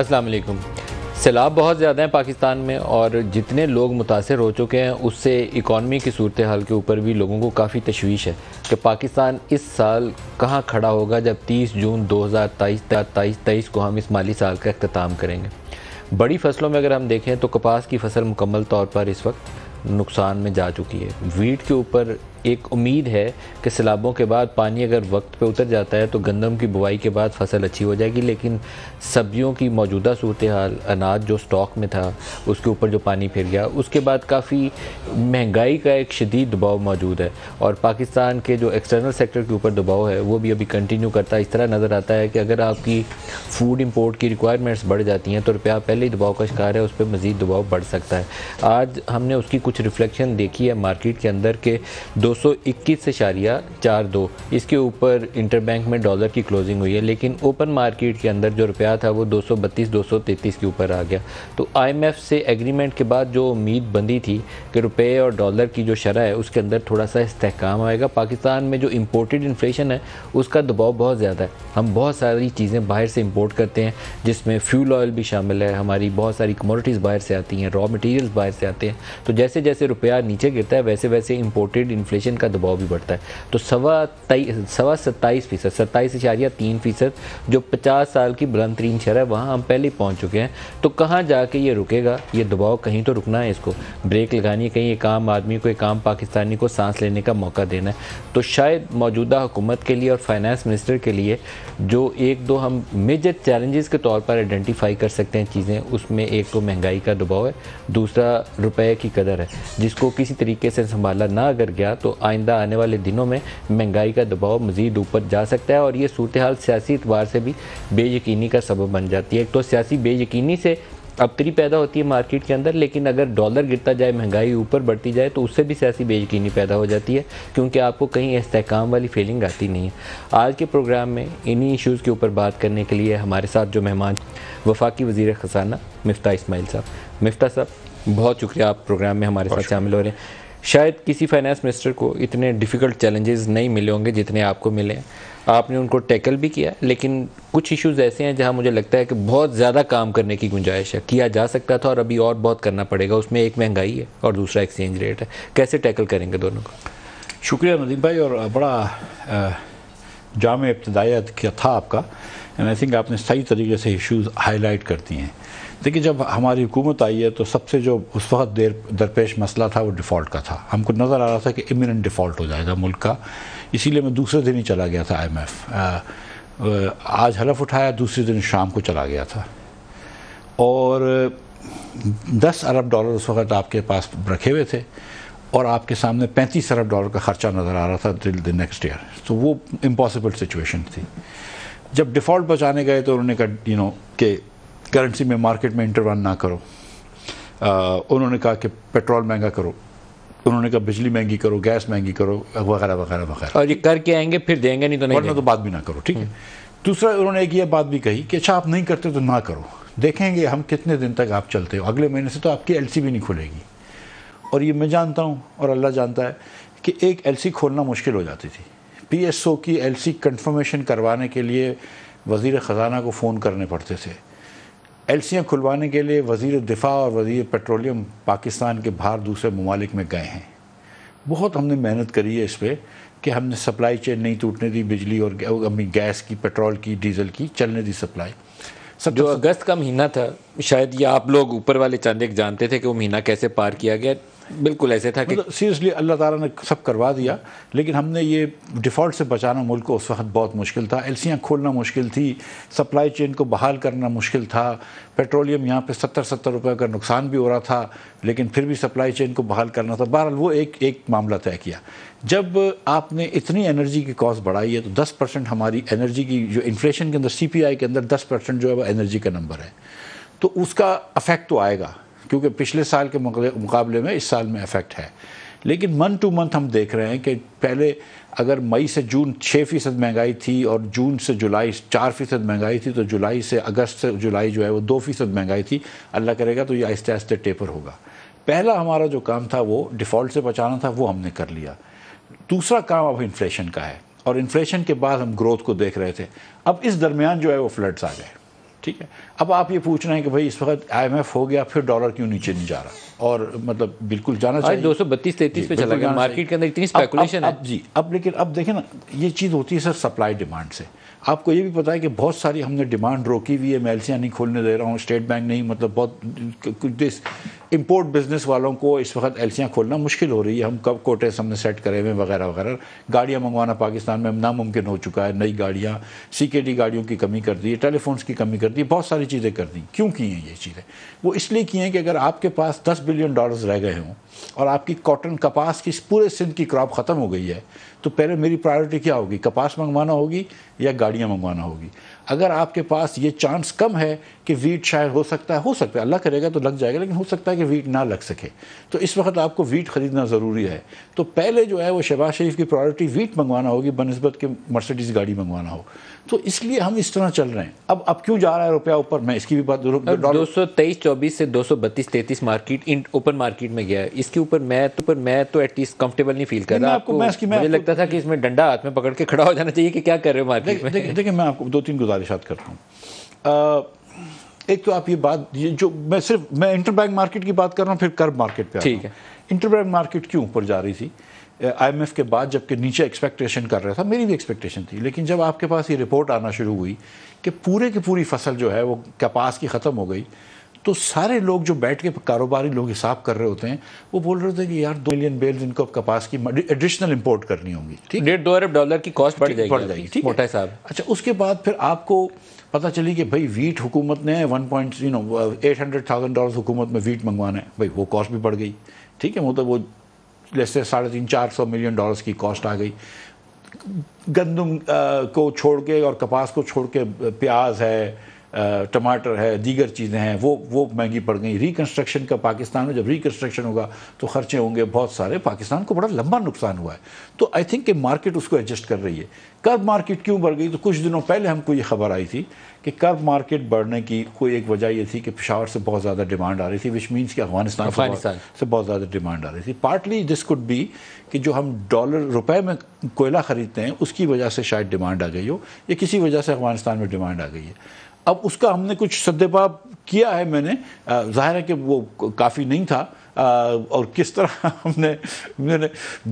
अस्सलाम वालेकुम सैलाब बहुत ज़्यादा है पाकिस्तान में और जितने लोग मुतासर हो चुके हैं उससे इकॉनमी की सूरत हाल के ऊपर भी लोगों को काफ़ी तशवीश है कि पाकिस्तान इस साल कहाँ खड़ा होगा जब 30 जून 2023 तेईस तेईस को हम इस माली साल का अख्ताम करेंगे बड़ी फसलों में अगर हम देखें तो कपास की फसल मुकम्मल तौर पर इस वक्त नुकसान में जा चुकी है वीट के ऊपर एक उम्मीद है कि सैलाबों के बाद पानी अगर वक्त पे उतर जाता है तो गंदम की बुआई के बाद फसल अच्छी हो जाएगी लेकिन सब्जियों की मौजूदा सूरत हाल अनाज जो स्टॉक में था उसके ऊपर जो पानी फिर गया उसके बाद काफ़ी महंगाई का एक शदीद दबाव मौजूद है और पाकिस्तान के जो एक्सटर्नल सेक्टर के ऊपर दबाव है वो भी अभी कंटिन्यू करता है इस तरह नज़र आता है कि अगर आपकी फ़ूड इम्पोर्ट की रिक्वायरमेंट्स बढ़ जाती हैं तो रुपया पहले ही दबाव का शिकार है उस पर मज़ीद दबाव बढ़ सकता है आज हमने उसकी कुछ रिफ्लेक्शन देखी है मार्केट के अंदर के दो दो सौ इक्कीस चार दो इसके ऊपर इंटरबैंक में डॉलर की क्लोजिंग हुई है लेकिन ओपन मार्केट के अंदर जो रुपया था वो दो सौ बत्तीस दो सौ के ऊपर आ गया तो आईएमएफ से एग्रीमेंट के बाद जो उम्मीद बंदी थी कि रुपये और डॉलर की जो शरह है उसके अंदर थोड़ा सा इस्तेकाम आएगा पाकिस्तान में जो इम्पोर्टेड इन्फ्लेशन है उसका दबाव बहुत ज़्यादा है हम बहुत सारी चीज़ें बाहर से इम्पोर्ट करते हैं जिसमें फ्यूल ऑयल भी शामिल है हमारी बहुत सारी कमोडिटीज़ बाहर से आती हैं रॉ मटेरियल्स बाहर से आते हैं तो जैसे जैसे रुपया नीचे गिरता है वैसे वैसे इम्पोर्टेड इन्फ्लेशन इन्फ्लेशन का दबाव भी बढ़ता है तो सवा तेईस सवा सत्ताईस फ़ीसद सत्ताईस इशारिया तीन फ़ीसद जो पचास साल की बुलंद तरीन शहर है वहाँ हम पहले ही पहुँच चुके हैं तो कहाँ जाके ये रुकेगा ये दबाव कहीं तो रुकना है इसको ब्रेक लगानी है कहीं एक आम आदमी को एक आम पाकिस्तानी को सांस लेने का मौका देना है तो शायद मौजूदा हुकूमत के लिए और फाइनेंस मिनिस्टर के लिए जो एक दो हम मेजर चैलेंजेस के तौर पर आइडेंटिफाई कर सकते हैं चीज़ें उसमें एक तो महंगाई का दबाव है दूसरा रुपए की कदर है जिसको किसी तरीके से संभाला ना अगर गया तो तो आइंदा आने वाले दिनों में महंगाई का दबाव मज़ीद ऊपर जा सकता है और ये सूरत हाल सियासी एतबार से भी बेयकीनी का सबब बन जाती है एक तो सियासी बेयकीनी से अबतरी पैदा होती है मार्केट के अंदर लेकिन अगर डॉलर गिरता जाए महंगाई ऊपर बढ़ती जाए तो उससे भी सियासी बेयकीनी पैदा हो जाती है क्योंकि आपको कहीं इसकाम वाली फीलिंग आती नहीं है आज के प्रोग्राम में इन्हीं इश्यूज़ के ऊपर बात करने के लिए हमारे साथ जो मेहमान वफाकी वजीर खजाना मफ्ता इसमाइल साहब मफ्ता साहब बहुत शुक्रिया आप प्रोग्राम में हमारे साथ शामिल हो रहे हैं शायद किसी फाइनेंस मिनिस्टर को इतने डिफ़िकल्ट चैलेंजेस नहीं मिले होंगे जितने आपको मिले आपने उनको टैकल भी किया लेकिन कुछ इश्यूज ऐसे हैं जहां मुझे लगता है कि बहुत ज़्यादा काम करने की गुंजाइश है किया जा सकता था और अभी और बहुत करना पड़ेगा उसमें एक महंगाई है और दूसरा एक्सचेंज रेट है कैसे टैकल करेंगे दोनों को शुक्रिया नदीम भाई और बड़ा जाम इब्तदायत था आपका एंड आई थिंक आपने सही तरीके से इशूज़ हाईलाइट कर दिए हैं देखिए जब हमारी हुकूमत आई है तो सबसे जो उस वक्त देर दरपेश मसला था वो डिफ़ॉल्ट का था हमको नज़र आ रहा था कि इमिनेंट डिफ़ॉल्ट हो जाएगा मुल्क का इसीलिए मैं दूसरे दिन ही चला गया था आईएमएफ आज हलफ उठाया दूसरे दिन शाम को चला गया था और दस अरब डॉलर उस वक्त आपके पास रखे हुए थे और आपके सामने पैंतीस अरब डॉलर का ख़र्चा नज़र आ रहा था टिल द नेक्स्ट ईयर तो वो इम्पॉसिबल सिचुएशन थी जब डिफ़ॉल्ट बचाने गए तो उन्होंने कहा यू नो कि करेंसी में मार्केट में इंटरवान ना करो आ, उन्होंने कहा कि पेट्रोल महंगा करो उन्होंने कहा बिजली महंगी करो गैस महंगी करो वगैरह वगैरह वगैरह और ये करके आएंगे फिर देंगे नहीं तो नहीं वरना तो बात भी ना करो ठीक है हम्म। दूसरा उन्होंने एक ये बात भी कही कि अच्छा आप नहीं करते तो ना करो देखेंगे हम कितने दिन तक आप चलते हो अगले महीने से तो आपकी एल भी नहीं खुलेगी और ये मैं जानता हूँ और अल्लाह जानता है कि एक एल खोलना मुश्किल हो जाती थी पी की एल सी कन्फर्मेशन करवाने के लिए वज़ी ख़जाना को फ़ोन करने पड़ते थे एलसीयाँ खुलवाने के लिए वजीर दिफा और वजीर पेट्रोलियम पाकिस्तान के बाहर दूसरे ममालिक में गए हैं बहुत हमने मेहनत करी है इस पर कि हमने सप्लाई चेन नहीं टूटने दी बिजली और गैस की पेट्रोल की डीजल की चलने दी सप्लाई सब जो तो- अगस्त का महीना था शायद ये आप लोग ऊपर वाले चांदे जानते थे कि वो महीना कैसे पार किया गया बिल्कुल ऐसे था कि सीरियसली मतलब अल्लाह ताला ने सब करवा दिया लेकिन हमने ये डिफ़ॉल्ट से बचाना मुल्क को उस वक्त बहुत मुश्किल था सियाँ खोलना मुश्किल थी सप्लाई चेन को बहाल करना मुश्किल था पेट्रोलियम यहाँ पे सत्तर सत्तर रुपये का नुकसान भी हो रहा था लेकिन फिर भी सप्लाई चेन को बहाल करना था बहरहाल वो एक एक मामला तय किया जब आपने इतनी एनर्जी की कॉस्ट बढ़ाई है तो दस परसेंट हमारी एनर्जी की जो इन्फ्लेशन के अंदर सी के अंदर दस परसेंट जो है वो एनर्जी का नंबर है तो उसका अफेक्ट तो आएगा क्योंकि पिछले साल के मुकाबले में इस साल में इफेक्ट है लेकिन मंथ टू मंथ हम देख रहे हैं कि पहले अगर मई से जून छः फ़ीसद महंगाई थी और जून से जुलाई चार फ़ीसद महंगाई थी तो जुलाई से अगस्त से जुलाई जो है वो दो फ़ीसद महंगाई थी अल्लाह करेगा तो ये आहिस्ते आहिस्ते टेपर होगा पहला हमारा जो काम था वो डिफ़ॉल्ट से बचाना था वो हमने कर लिया दूसरा काम अब इन्फ्लेशन का है और इन्फ्लेशन के बाद हम ग्रोथ को देख रहे थे अब इस दरमियान जो है वो फ्लड्स आ गए ठीक है अब आप ये पूछ रहे हैं कि भाई इस वक्त आईएमएफ हो गया फिर डॉलर क्यों नीचे नहीं जा रहा और मतलब बिल्कुल जाना चाहिए दो सौ बत्तीस तैतीस पे चला गया मार्केट के अंदर इतनी स्पेकुलेशन है अब जी अब लेकिन अब देखें ना ये चीज़ होती है सर सप्लाई डिमांड से आपको ये भी पता है कि बहुत सारी हमने डिमांड रोकी हुई है मैं एल नहीं खोलने दे रहा हूँ स्टेट बैंक नहीं मतलब बहुत दिस इम्पोर्ट बिज़नेस वालों को इस वक्त एल खोलना मुश्किल हो रही है हम कब कोटेस हमने सेट करे हुए वगैरह वगैरह गाड़ियाँ मंगवाना पाकिस्तान में नामुमकिन हो चुका है नई गाड़ियाँ सी गाड़ियों की कमी कर दी है टेलीफोन्स की कमी कर दी बहुत सारी चीज़ें कर दी क्यों की हैं ये चीज़ें वो इसलिए किए हैं कि अगर आपके पास दस बिलियन डॉलर्स रह गए हों और आपकी कॉटन कपास की पूरे सिंध की क्रॉप ख़त्म हो गई है तो पहले मेरी प्रायोरिटी क्या होगी कपास मंगवाना होगी या गाड़ियाँ मंगवाना होगी अगर आपके पास ये चांस कम है कि वीट शायद हो सकता है हो सकता है अल्लाह करेगा तो लग जाएगा लेकिन हो सकता है कि वीट ना लग सके तो इस वक्त आपको वीट ख़रीदना ज़रूरी है तो पहले जो है वो शहबाज शरीफ की प्रायोरिटी वीट मंगवाना होगी बनस्बत के मर्सिडीज़ गाड़ी मंगवाना हो तो इसलिए हम इस तरह चल रहे हैं अब अब क्यों जा रहा है रुपया ऊपर मैं इसकी भी बात दो सौ तेईस चौबीस से दो सौ बत्तीस तैतीस मार्केट इन ओपन मार्केट में गया है इसके ऊपर मैं तो पर मैं तो एटलीस्ट कंफर्टेबल नहीं फील कर रहा आपको मुझे लगता था कि इसमें डंडा हाथ में पकड़ के खड़ा हो जाना चाहिए कि क्या कर रहे हो मार्केट में देखिए मैं आपको दो तीन गुजार गुजारिशात करता हूँ एक तो आप ये बात ये जो मैं सिर्फ मैं इंटर बैंक मार्केट की बात कर रहा हूँ फिर कर्ब मार्केट पे ठीक है इंटर बैंक मार्केट क्यों ऊपर जा रही थी आईएमएफ के बाद जबकि नीचे एक्सपेक्टेशन कर रहा था मेरी भी एक्सपेक्टेशन थी लेकिन जब आपके पास ये रिपोर्ट आना शुरू हुई कि पूरे की पूरी फसल जो है वो कपास की ख़त्म हो गई तो सारे लोग जो बैठ के कारोबारी लोग हिसाब कर रहे होते हैं वो बोल रहे थे कि यार दो मिलियन बेल इनको कपास की एडिशनल इम्पोर्ट करनी होगी ठीक डेढ़ दो अरब डॉलर की कॉस्ट बढ़ जाएगी बढ़ जाएगी ठीक मोटा साहब अच्छा उसके बाद फिर आपको पता चली कि भाई वीट हुकूमत ने one point you know eight hundred thousand dollar हुकूमत में वीट मंगवाना है भाई वो कॉस्ट भी बढ़ गई ठीक है मतलब वो जैसे तो साढ़े तीन चार सौ मिलियन डॉलर्स की कॉस्ट आ गई गंदम को छोड़ के और कपास को छोड़ के प्याज है टमाटर है दीगर चीज़ें हैं वो वो महंगी पड़ गई रिकन्स्ट्रक्शन का पाकिस्तान में जब रिकन्स्ट्रक्शन होगा तो खर्चे होंगे बहुत सारे पाकिस्तान को बड़ा लंबा नुकसान हुआ है तो आई थिंक कि मार्केट उसको एडजस्ट कर रही है कर्ब मार्केट क्यों बढ़ गई तो कुछ दिनों पहले हमको ये खबर आई थी कि कर्ब मार्केट बढ़ने की कोई एक वजह यह थी कि पेशावर से बहुत ज़्यादा डिमांड आ रही थी विच मीनस कि अफगानिस्तान से बहुत ज़्यादा डिमांड आ रही थी पार्टली दिस कुड बी कि जो हम डॉलर रुपए में कोयला ख़रीदते हैं उसकी वजह से शायद डिमांड आ गई हो या किसी वजह से अफगानिस्तान में डिमांड आ गई है अब उसका हमने कुछ सद्देबाब किया है मैंने जाहिर है कि वो काफ़ी नहीं था आ, और किस तरह हमने मैंने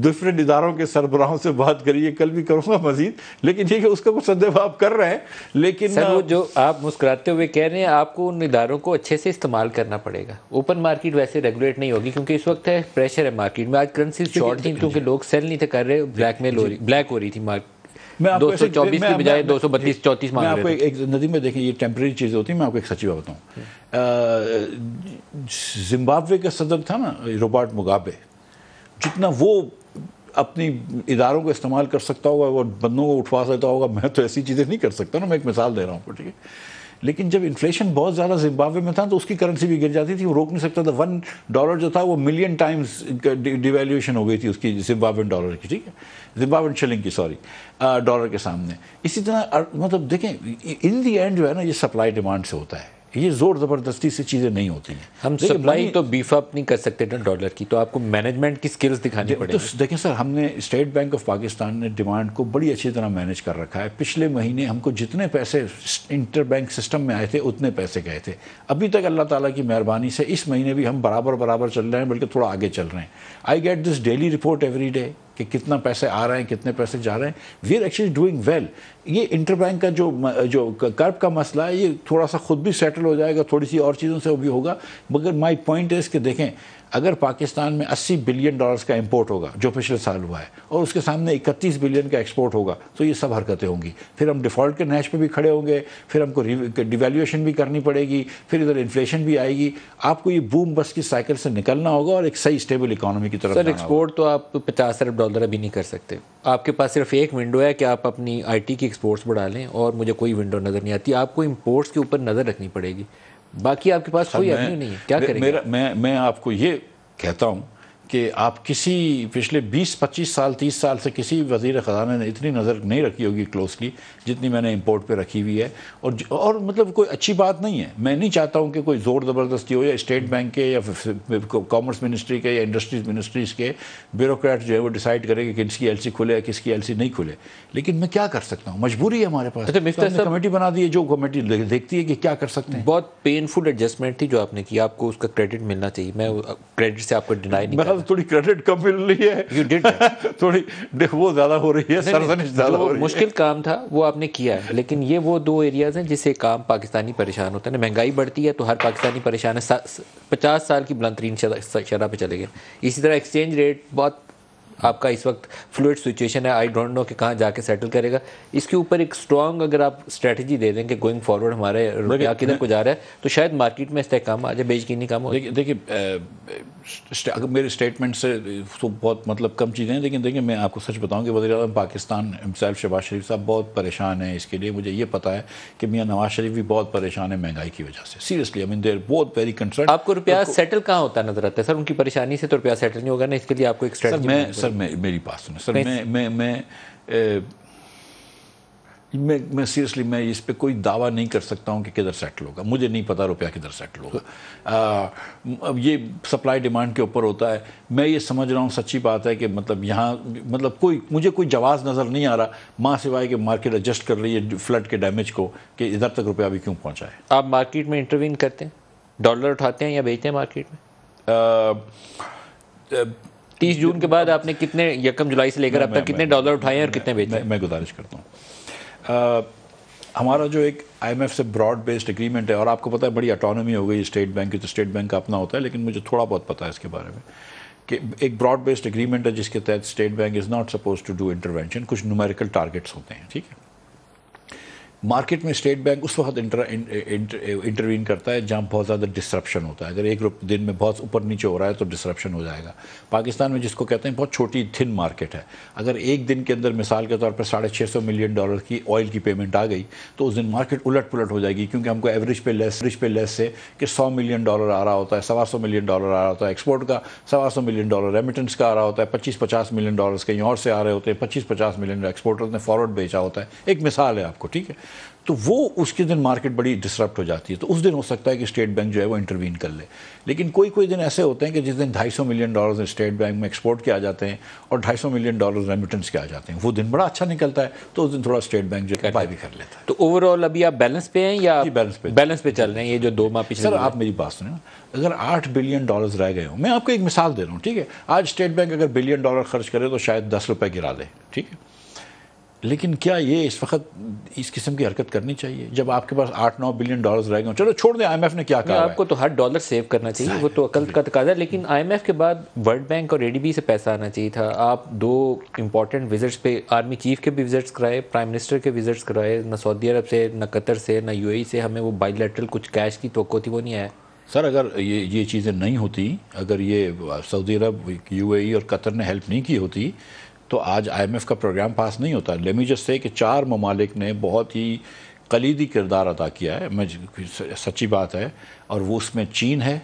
डिफरेंट इदारों के सरबराहों से बात करी है कल भी करूँगा मजीद लेकिन ठीक है उसका कुछ सद्देबाब कर रहे हैं लेकिन सर वो जो आप मुस्कुराते हुए कह रहे हैं आपको उन इदारों को अच्छे से इस्तेमाल करना पड़ेगा ओपन मार्केट वैसे रेगुलेट नहीं होगी क्योंकि इस वक्त है प्रेशर है मार्केट में आज करेंसी शॉर्ट थी क्योंकि लोग सेल नहीं थे कर रहे ब्लैक मेल हो रही ब्लैक हो रही थी मार्केट मैं आपको दो सौ चौबीस की बजाय दो सौ बत्तीस चौतीस मैं आपको एक नदी में देखें ये टेम्प्रेरी चीज़ें होती हैं मैं आपको एक सचिव बात बताऊँ हम्म। जिम्बाब्वे का सदर था ना रोबर्ट मुगाबे जितना वो अपनी इदारों को इस्तेमाल कर सकता होगा और बंदों को उठवा सकता होगा मैं तो ऐसी चीज़ें नहीं कर सकता ना मैं एक मिसाल दे रहा हूँ ठीक है लेकिन जब इन्फ्लेशन बहुत ज़्यादा जिम्बाब्वे में था तो उसकी करेंसी भी गिर जाती थी वो रोक नहीं सकता था वन डॉलर जो था वो मिलियन टाइम्स डिवेल्यूशन हो गई थी उसकी जिम्बाब्वेन डॉलर की ठीक है जिम्बाब्वेन शिलिंग की सॉरी डॉलर के सामने इसी तरह मतलब देखें इन दी एंड जो है ना ये सप्लाई डिमांड से होता है ये जोर ज़बरदस्ती से चीज़ें नहीं होती हैं हम सप्लाई तो बीफ अप नहीं कर सकते ना डॉलर की तो आपको मैनेजमेंट की स्किल्स दिखानी तो पड़ेगी तो देखिए सर हमने स्टेट बैंक ऑफ पाकिस्तान ने डिमांड को बड़ी अच्छी तरह मैनेज कर रखा है पिछले महीने हमको जितने पैसे इंटर बैंक सिस्टम में आए थे उतने पैसे गए थे अभी तक अल्लाह ताला की मेहरबानी से इस महीने भी हम बराबर बराबर चल रहे हैं बल्कि थोड़ा आगे चल रहे हैं I get this daily report every day कि कितना पैसे आ रहे हैं कितने पैसे जा रहे हैं we are actually doing well ये इंटरबैंक का जो जो कर्ब का मसला है ये थोड़ा सा खुद भी सेटल हो जाएगा थोड़ी सी और चीज़ों से भी होगा मगर माई पॉइंट है इसके देखें अगर पाकिस्तान में 80 बिलियन डॉलर्स का इंपोर्ट होगा जो पिछले साल हुआ है और उसके सामने 31 बिलियन का एक्सपोर्ट होगा तो ये सब हरकतें होंगी फिर हम डिफ़ॉल्ट के नैश पे भी खड़े होंगे फिर हमको डिवेल्यूशन भी करनी पड़ेगी फिर इधर इन्फ्लेशन भी आएगी आपको ये बूम बस की साइकिल से निकलना होगा और एक सही स्टेबल इकोनॉमी की तरफ सर एक्सपोर्ट तो आप पचास अरब डॉलर अभी नहीं कर सकते आपके पास सिर्फ एक विंडो है कि आप अपनी आई की एक्सपोर्ट्स बढ़ा लें और मुझे कोई विंडो नज़र नहीं आती आपको इम्पोर्ट्स के ऊपर नज़र रखनी पड़ेगी बाकी आपके पास कोई नहीं है क्या करेंगे मेरा मैं मैं आपको ये कहता हूँ कि आप किसी पिछले 20-25 साल 30 साल से किसी वजीर ख़जाना ने इतनी नज़र नहीं रखी होगी क्लोजली जितनी मैंने इंपोर्ट पे रखी हुई है और और मतलब कोई अच्छी बात नहीं है मैं नहीं चाहता हूँ कि कोई ज़ोर ज़बरदस्ती हो या स्टेट बैंक के या कॉमर्स मिनिस्ट्री के या इंडस्ट्रीज मिनिस्ट्रीज़ के ब्यूरोक्रेट जो है वो डिसाइड करे कि किसकी एल खुले या किसकी एल नहीं खुले लेकिन मैं क्या कर सकता हूँ मजबूरी है हमारे पास कमेटी अच्छा, तो बना दी है जो कमेटी देखती है कि क्या कर सकते हैं बहुत पेनफुल एडजस्टमेंट थी जो आपने की आपको उसका क्रेडिट मिलना चाहिए मैं क्रेडिट से आपको डिनाई नहीं तो थोड़ी क्रेडिट कम मिल रही है यू डिड थोड़ी वो ज़्यादा हो रही है सरजनिश ज़्यादा हो रही मुश्किल काम था वो आपने किया है लेकिन ये वो दो एरियाज़ हैं जिससे काम पाकिस्तानी परेशान होता है ना महंगाई बढ़ती है तो हर पाकिस्तानी परेशान है पचास साल की बुलंद तरीन शरह पर चले गए इसी तरह एक्सचेंज रेट बहुत आपका इस वक्त फ्लूड सिचुएशन है आई डोंट नो कि कहाँ जाके सेटल करेगा इसके ऊपर एक स्ट्रॉन्ग अगर आप स्ट्रेटजी दे दें कि गोइंग फॉरवर्ड हमारे रुपया किधर को जा रहा है तो शायद मार्केट में इसकाम आ जाए बेचकीनी काम हो देखिए अगर मेरे स्टेटमेंट से तो बहुत मतलब कम चीज़ें हैं लेकिन देखिए मैं आपको सच बताऊं कि वजी अजम पाकिस्तान हिमसेल्फ शहबाज शरीफ साहब बहुत परेशान हैं इसके लिए मुझे ये पता है कि मियाँ नवाज शरीफ भी बहुत परेशान है महंगाई की वजह से सीरियसली आई मीन देर बहुत वेरी कंसर्न आपको रुपया तो सेटल कहाँ होता नजर आता है सर उनकी परेशानी से तो रुपया सेटल नहीं होगा ना इसके लिए आपको एक सर मैं सर मैं मेरी बात सुने सर मैं मैं मैं मैं मैं सीरियसली मैं इस पर कोई दावा नहीं कर सकता हूँ कि किधर सेटल होगा मुझे नहीं पता रुपया किधर सेटल होगा अब ये सप्लाई डिमांड के ऊपर होता है मैं ये समझ रहा हूँ सच्ची बात है कि मतलब यहाँ मतलब कोई मुझे कोई जवाब नज़र नहीं आ रहा माँ सिवाय कि मार्केट एडजस्ट कर रही है फ्लड के डैमेज को कि इधर तक रुपया अभी क्यों पहुँचा है आप मार्केट में इंटरवीन करते हैं डॉलर उठाते हैं या बेचते हैं मार्केट में तीस जून के बाद आपने कितने यकम जुलाई से लेकर अब तक कितने डॉलर उठाए हैं और कितने भेजे मैं गुजारिश करता हूँ आ, हमारा जो एक आईएमएफ से ब्रॉड बेस्ड एग्रीमेंट है और आपको पता है बड़ी अटोनमी हो गई स्टेट बैंक की तो स्टेट बैंक का अपना होता है लेकिन मुझे थोड़ा बहुत पता है इसके बारे में कि एक ब्रॉड बेस्ड एग्रीमेंट है जिसके तहत State Bank is not suppose to do intervention कुछ न्यूमेरिकल टारगेट्स होते हैं ठीक है मार्केट में स्टेट बैंक उस वक्त इंटर, इंटरवीन करता है जहाँ बहुत ज़्यादा डिसरप्शन होता है अगर एक दिन में बहुत ऊपर नीचे हो रहा है तो डिसरप्शन हो जाएगा पाकिस्तान में जिसको कहते हैं बहुत छोटी थिन मार्केट है अगर एक दिन के अंदर मिसाल के तौर पर साढ़े छः सौ मिलियन डॉलर की ऑयल की पेमेंट आ गई तो उस दिन मार्केट उलट पुलट हो जाएगी क्योंकि हमको एवरेज पे लेस रिच पे लेस से कि सौ मिलियन डॉलर आ रहा होता है सवा सौ मिलियन डॉलर आ रहा होता है एक्सपोर्ट का सवा सौ मिलियन डॉलर रेमिटेंस का आ रहा होता है पच्चीस पचास मिलियन डॉलर कहीं और से आ रहे होते हैं पच्चीस पचास मिलियन एक्सपोर्टर्स ने फॉरवर्ड बेचा होता है एक मिसाल है आपको ठीक है तो वो उसके दिन मार्केट बड़ी डिसरप्ट हो जाती है तो उस दिन हो सकता है कि स्टेट बैंक जो है वो इंटरवीन कर ले लेकिन कोई कोई दिन ऐसे होते हैं कि जिस दिन 250 मिलियन डॉलर्स स्टेट बैंक में एक्सपोर्ट के आ जाते हैं और 250 मिलियन डॉलर्स रेमिटेंस के आ जाते हैं वो दिन बड़ा अच्छा निकलता है तो उस दिन थोड़ा स्टेट बैंक जो है बाय भी कर लेता है तो ओवरऑल अभी आप बैलेंस पे हैं या बैलेंस पे बैलेंस पे चल रहे हैं ये जो दो माह पिछले सर आप मेरी बात सुने ना अगर आठ बिलियन डॉलर्स रह गए हों मैं आपको एक मिसाल दे रहा हूँ ठीक है आज स्टेट बैंक अगर बिलियन डॉलर खर्च करे तो शायद दस रुपये गिरा दे ठीक है लेकिन क्या ये इस वक्त इस किस्म की हरकत करनी चाहिए जब आपके पास आठ नौ बिलियन डॉलर्स रह गए चलो छोड़ दें आईएमएफ ने क्या कहा आपको तो हर डॉलर सेव करना चाहिए वो तो अकल का तकाजा है लेकिन आईएमएफ के बाद वर्ल्ड बैंक और एडीबी से पैसा आना चाहिए था आप दो इंपॉर्टेंट विजिट्स पे आर्मी चीफ के भी विजिट्स कराए प्राइम मिनिस्टर के विजिट्स कराए ना सऊदी अरब से न कतर से ना यू e से हमें वो बायोलेटरल कुछ कैश की तो थी वो नहीं आया सर अगर ये ये चीज़ें नहीं होती अगर ये सऊदी अरब यू और कतर ने हेल्प नहीं की होती तो आज आईएमएफ का प्रोग्राम पास नहीं होता लेमी जस्ट से कि चार ममालिक ने बहुत ही कलीदी किरदार अदा किया है मैं सच्ची बात है और वो उसमें चीन है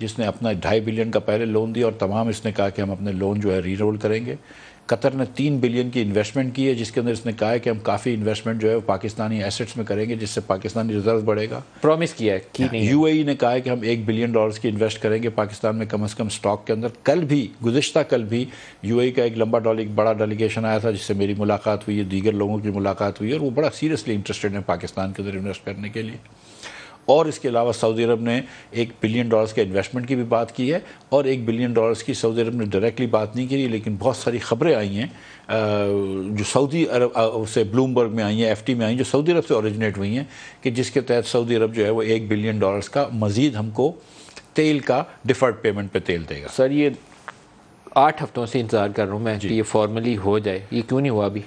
जिसने अपना ढाई बिलियन का पहले लोन दिया और तमाम इसने कहा कि हम अपने लोन जो है रोल करेंगे कतर ने तीन बिलियन की इन्वेस्टमेंट की है जिसके अंदर इसने कहा है कि हम काफ़ी इन्वेस्टमेंट जो है पाकिस्तानी एसेट्स में करेंगे जिससे पाकिस्तानी रिजर्व बढ़ेगा प्रॉमिस किया है कि यू यू ने कहा है कि हम एक बिलियन डॉलर्स की इन्वेस्ट करेंगे पाकिस्तान में कम अज़ कम स्टॉक के अंदर कल भी गुजशत कल भी यू e का एक लंबा डॉल एक बड़ा डेलीगेशन आया था जिससे मेरी मुलाकात हुई है दीगर लोगों की मुलाकात हुई और वो बड़ा सीरियसली इंटरेस्टेड है पाकिस्तान के अंदर इन्वेस्ट करने के लिए और इसके अलावा सऊदी अरब ने एक बिलियन डॉलर्स के इन्वेस्टमेंट की भी बात की है और एक बिलियन डॉलर्स की सऊदी अरब ने डायरेक्टली बात नहीं की लेकिन बहुत सारी खबरें आई हैं जो सऊदी अरब से ब्लूमबर्ग में आई हैं एफ में आई जो सऊदी अरब से ओरिजिनेट हुई हैं कि जिसके तहत सऊदी अरब जो है वो एक बिलियन डॉलर्स का मज़ीद हमको तेल का डिफर्ड पेमेंट पे तेल देगा सर ये आठ हफ्तों से इंतज़ार कर रहा हूँ मैं ये फॉर्मली हो जाए ये क्यों नहीं हुआ अभी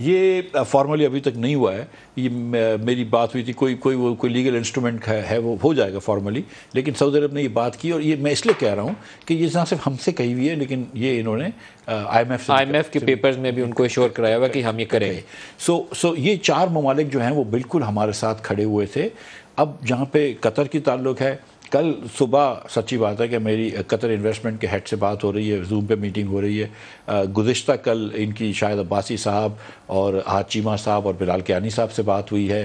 ये फॉर्मली अभी तक नहीं हुआ है ये मेरी बात हुई थी कोई कोई वो कोई लीगल इंस्ट्रूमेंट है, है वो हो जाएगा फॉर्मली लेकिन सऊदी अरब ने ये बात की और ये मैं इसलिए कह रहा हूँ कि ये ना सिर्फ हमसे कही हुई है लेकिन ये इन्होंने आईएमएफ आईएमएफ के पेपर्स में भी उनको एश्योर कराया हुआ कि हम ये करेंगे सो सो ये चार ममालिक जो हैं वो बिल्कुल हमारे साथ खड़े हुए थे अब जहाँ पे कतर की ताल्लुक है कल सुबह सच्ची बात है कि मेरी कतर इन्वेस्टमेंट के हेड से बात हो रही है जूम पे मीटिंग हो रही है गुज्त कल इनकी शायद अब्बासी साहब और हाचीमा साहब और बिलाल क्यानी साहब से बात हुई है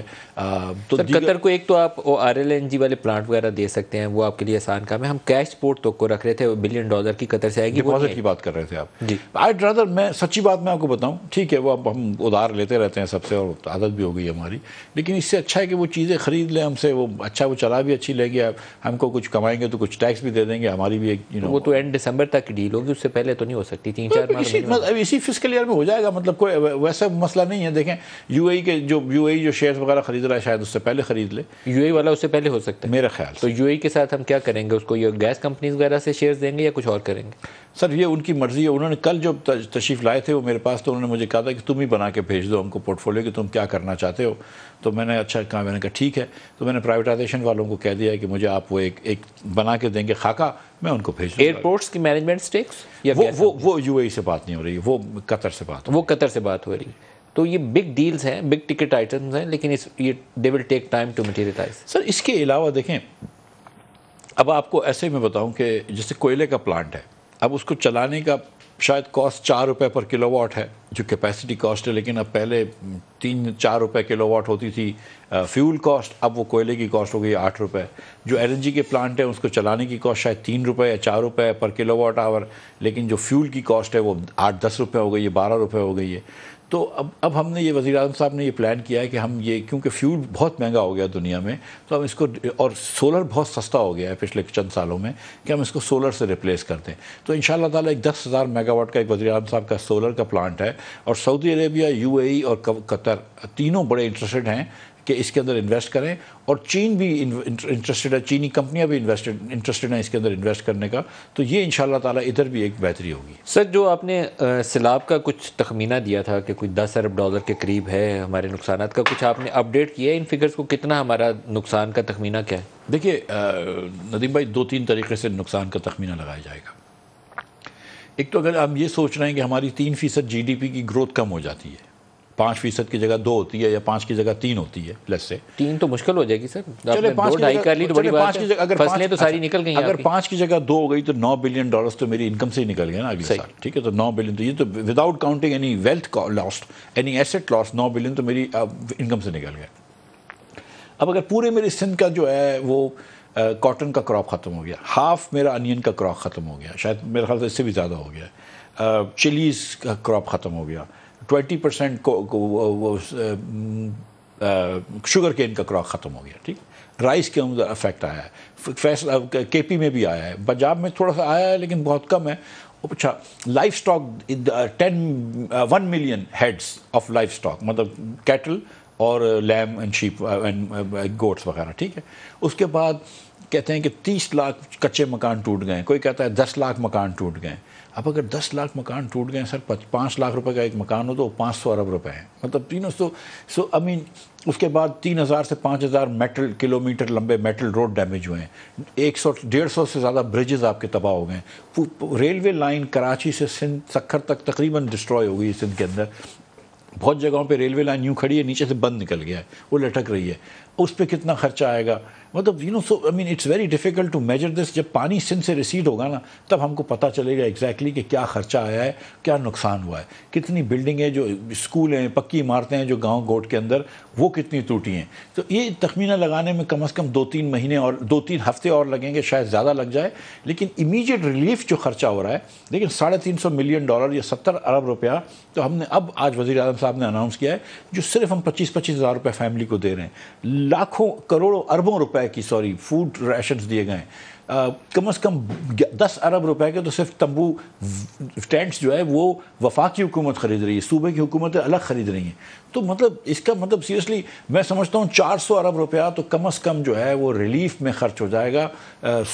तो कतर को एक तो आप आर एल एन जी वाले प्लांट वगैरह दे सकते हैं वो आपके लिए आसान काम है हम कैश पोर्ट तो को रख रहे थे बिलियन डॉलर की कतर से आएगी डिपॉजिट की बात कर रहे थे आप आई ड्रादर मैं सच्ची बात मैं आपको बताऊँ ठीक है वो अब हम उधार लेते रहते हैं सबसे और आदत भी हो गई हमारी लेकिन इससे अच्छा है कि वो चीज़ें खरीद लें हमसे वो अच्छा वो चला भी अच्छी लगेगी हमको कुछ कमाएंगे तो कुछ टैक्स भी दे देंगे हमारी भी एक वो तो एंड दिसंबर तक डील होगी उससे पहले तो नहीं हो सकती तीन तो चार इसी मतलब इसी फिजिकल ईयर में हो जाएगा मतलब कोई वैसा मसला नहीं है देखें यूएई e के जो यूएई e जो शेयर वगैरह खरीद रहा है शायद उससे पहले खरीद ले यूएई e वाला उससे पहले हो सकता है मेरा ख्याल तो यूएई के साथ हम क्या करेंगे उसको ये गैस कंपनीज वगैरह से शेयर देंगे या कुछ और करेंगे सर ये उनकी मर्ज़ी है उन्होंने कल जो तशरीफ़ लाए थे वो मेरे पास तो उन्होंने मुझे कहा था कि तुम ही बना के भेज दो हमको पोर्टफोलियो कि तुम क्या करना चाहते हो तो मैंने अच्छा कहा मैंने कहा ठीक है तो मैंने प्राइवेटाइजेशन वालों को कह दिया कि मुझे आप वो एक एक बना के देंगे खाका मैं उनको भेज एयरपोर्ट्स की मैनेजमेंट स्टेक्स या वो वो वो यू e से बात नहीं हो रही वो कतर से बात वो कतर से बात हो रही है तो ये बिग डील्स हैं बिग टिकट आइटम्स हैं लेकिन इस ये they will take time to materialise sir इसके अलावा देखें अब आपको ऐसे ही मैं बताऊँ कि जैसे कोयले का प्लांट है अब उसको चलाने का शायद कॉस्ट चार रुपये पर किलोवाट है जो कैपेसिटी कॉस्ट है लेकिन अब पहले तीन चार रुपये किलोवाट होती थी फ्यूल कॉस्ट अब वो कोयले की कॉस्ट हो गई आठ रुपये जो एनर्जी के प्लांट हैं उसको चलाने की कॉस्ट शायद तीन रुपये या चार रुपये पर किलोवाट आवर लेकिन जो फ्यूल की कॉस्ट है वो आठ दस रुपये हो गई है बारह रुपये हो गई है तो अब अब हमने ये वज़ी अजम साहब ने ये प्लान किया है कि हम ये क्योंकि फ्यूल बहुत महंगा हो गया दुनिया में तो हम इसको और सोलर बहुत सस्ता हो गया है पिछले चंद सालों में कि हम इसको सोलर से रिप्लेस कर दें तो इन शाला तक दस हज़ार मेगावाट का एक वजी अजम साहब का सोलर का प्लांट है और सऊदी अरेबिया यू e और कतर तीनों बड़े इंटरेस्टेड हैं कि इसके अंदर इन्वेस्ट करें और चीन भी इंटरेस्टेड है चीनी कंपनियां भी इन्वेस्टेड इंटरेस्टेड हैं इसके अंदर इन्वेस्ट करने का तो ये इन ताला इधर भी एक बेहतरी होगी सर जो आपने सैलाब का कुछ तखमीना दिया था कि कुछ दस अरब डॉलर के करीब है हमारे नुकसान का कुछ आपने अपडेट किया है इन फिगर्स को कितना हमारा नुकसान का तखमीना क्या है देखिए नदीम भाई दो तीन तरीके से नुकसान का तखमीना लगाया जाएगा एक तो अगर हम ये सोच रहे हैं कि हमारी तीन फ़ीसद जी की ग्रोथ कम हो जाती है पाँच फीसद की जगह दो होती है या पाँच की जगह तीन होती है प्लस से तीन तो मुश्किल हो जाएगी सर चले पाँच ढाई कर ली तो बड़ी बात की जगह अगर फसलें तो सारी निकल गई अगर पाँच की जगह दो हो गई तो नौ बिलियन डॉलर्स तो मेरी इनकम से ही निकल गया ना अगले साल ठीक है तो नौ बिलियन तो ये तो without counting any wealth lost any asset loss नौ बिलियन तो मेरी इनकम से निकल गया अब अगर पूरे मेरे सिंध का जो है वो कॉटन का क्रॉप ख़त्म हो गया हाफ मेरा अनियन का क्रॉप ख़त्म हो गया शायद मेरे ख्याल से इससे भी ज़्यादा हो गया चिलीज़ का क्रॉप ख़त्म हो गया ट्वेंटी परसेंट को, को वो, शुगर केन का क्रॉप ख़त्म हो गया ठीक राइस के अंदर अफेक्ट आया है फैसला के पी में भी आया है पंजाब में थोड़ा सा आया है लेकिन बहुत कम है अच्छा livestock ten one million heads of livestock मतलब कैटल और lamb and sheep and goats वगैरह ठीक है उसके बाद कहते हैं कि तीस लाख कच्चे मकान टूट गए कोई कहता है दस लाख मकान टूट गए अब अगर दस लाख मकान टूट गए सर पाँच लाख रुपए का एक मकान हो तो पाँच सौ अरब रुपए है मतलब तीनों सौ सो आई मीन उसके बाद तीन हज़ार से पाँच हज़ार मेटल किलोमीटर लंबे मेटल रोड डैमेज हुए हैं एक सौ डेढ़ सौ से ज़्यादा ब्रिजेज़ आपके तबाह हो गए हैं रेलवे लाइन कराची से सिंध सखर तक तकरीबन डिस्ट्रॉय हो गई सिंध के अंदर बहुत जगहों पर रेलवे लाइन यूँ खड़ी है नीचे से बंद निकल गया है वो लटक रही है उस पर कितना खर्चा आएगा मतलब you know so I mean it's very difficult to measure this जब पानी सिंध से रिसीड होगा ना तब हमको पता चलेगा एग्जैक्टली exactly कि क्या खर्चा आया है क्या नुकसान हुआ है कितनी बिल्डिंग है जो स्कूल हैं पक्की इमारतें हैं जो गाँव गोट के अंदर वो कितनी टूटी हैं तो ये तखमीना लगाने में कम अज़ कम दो तीन महीने और दो तीन हफ्ते और लगेंगे शायद ज़्यादा लग जाए लेकिन इमीजिएट रिलीफ जो खर्चा हो रहा है लेकिन साढ़े तीन सौ मिलियन डॉलर या सत्तर अरब रुपया तो हमने अब आज वजी अजम साहब ने अनाउंस किया है जो सिर्फ हम पच्चीस पच्चीस हज़ार रुपये फैमिली को दे रहे हैं लाखों करोड़ों अरबों रुपये रुपए की सॉरी फूड राशन दिए गए कम अज़ कम दस अरब रुपए के तो सिर्फ तंबू टेंट्स जो है वो वफाकी हुकूमत ख़रीद रही है सूबे की हुकूमतें अलग ख़रीद रही हैं तो मतलब इसका मतलब सीरियसली मैं समझता हूँ 400 अरब रुपया तो कम अज़ कम जो है वो रिलीफ में खर्च हो जाएगा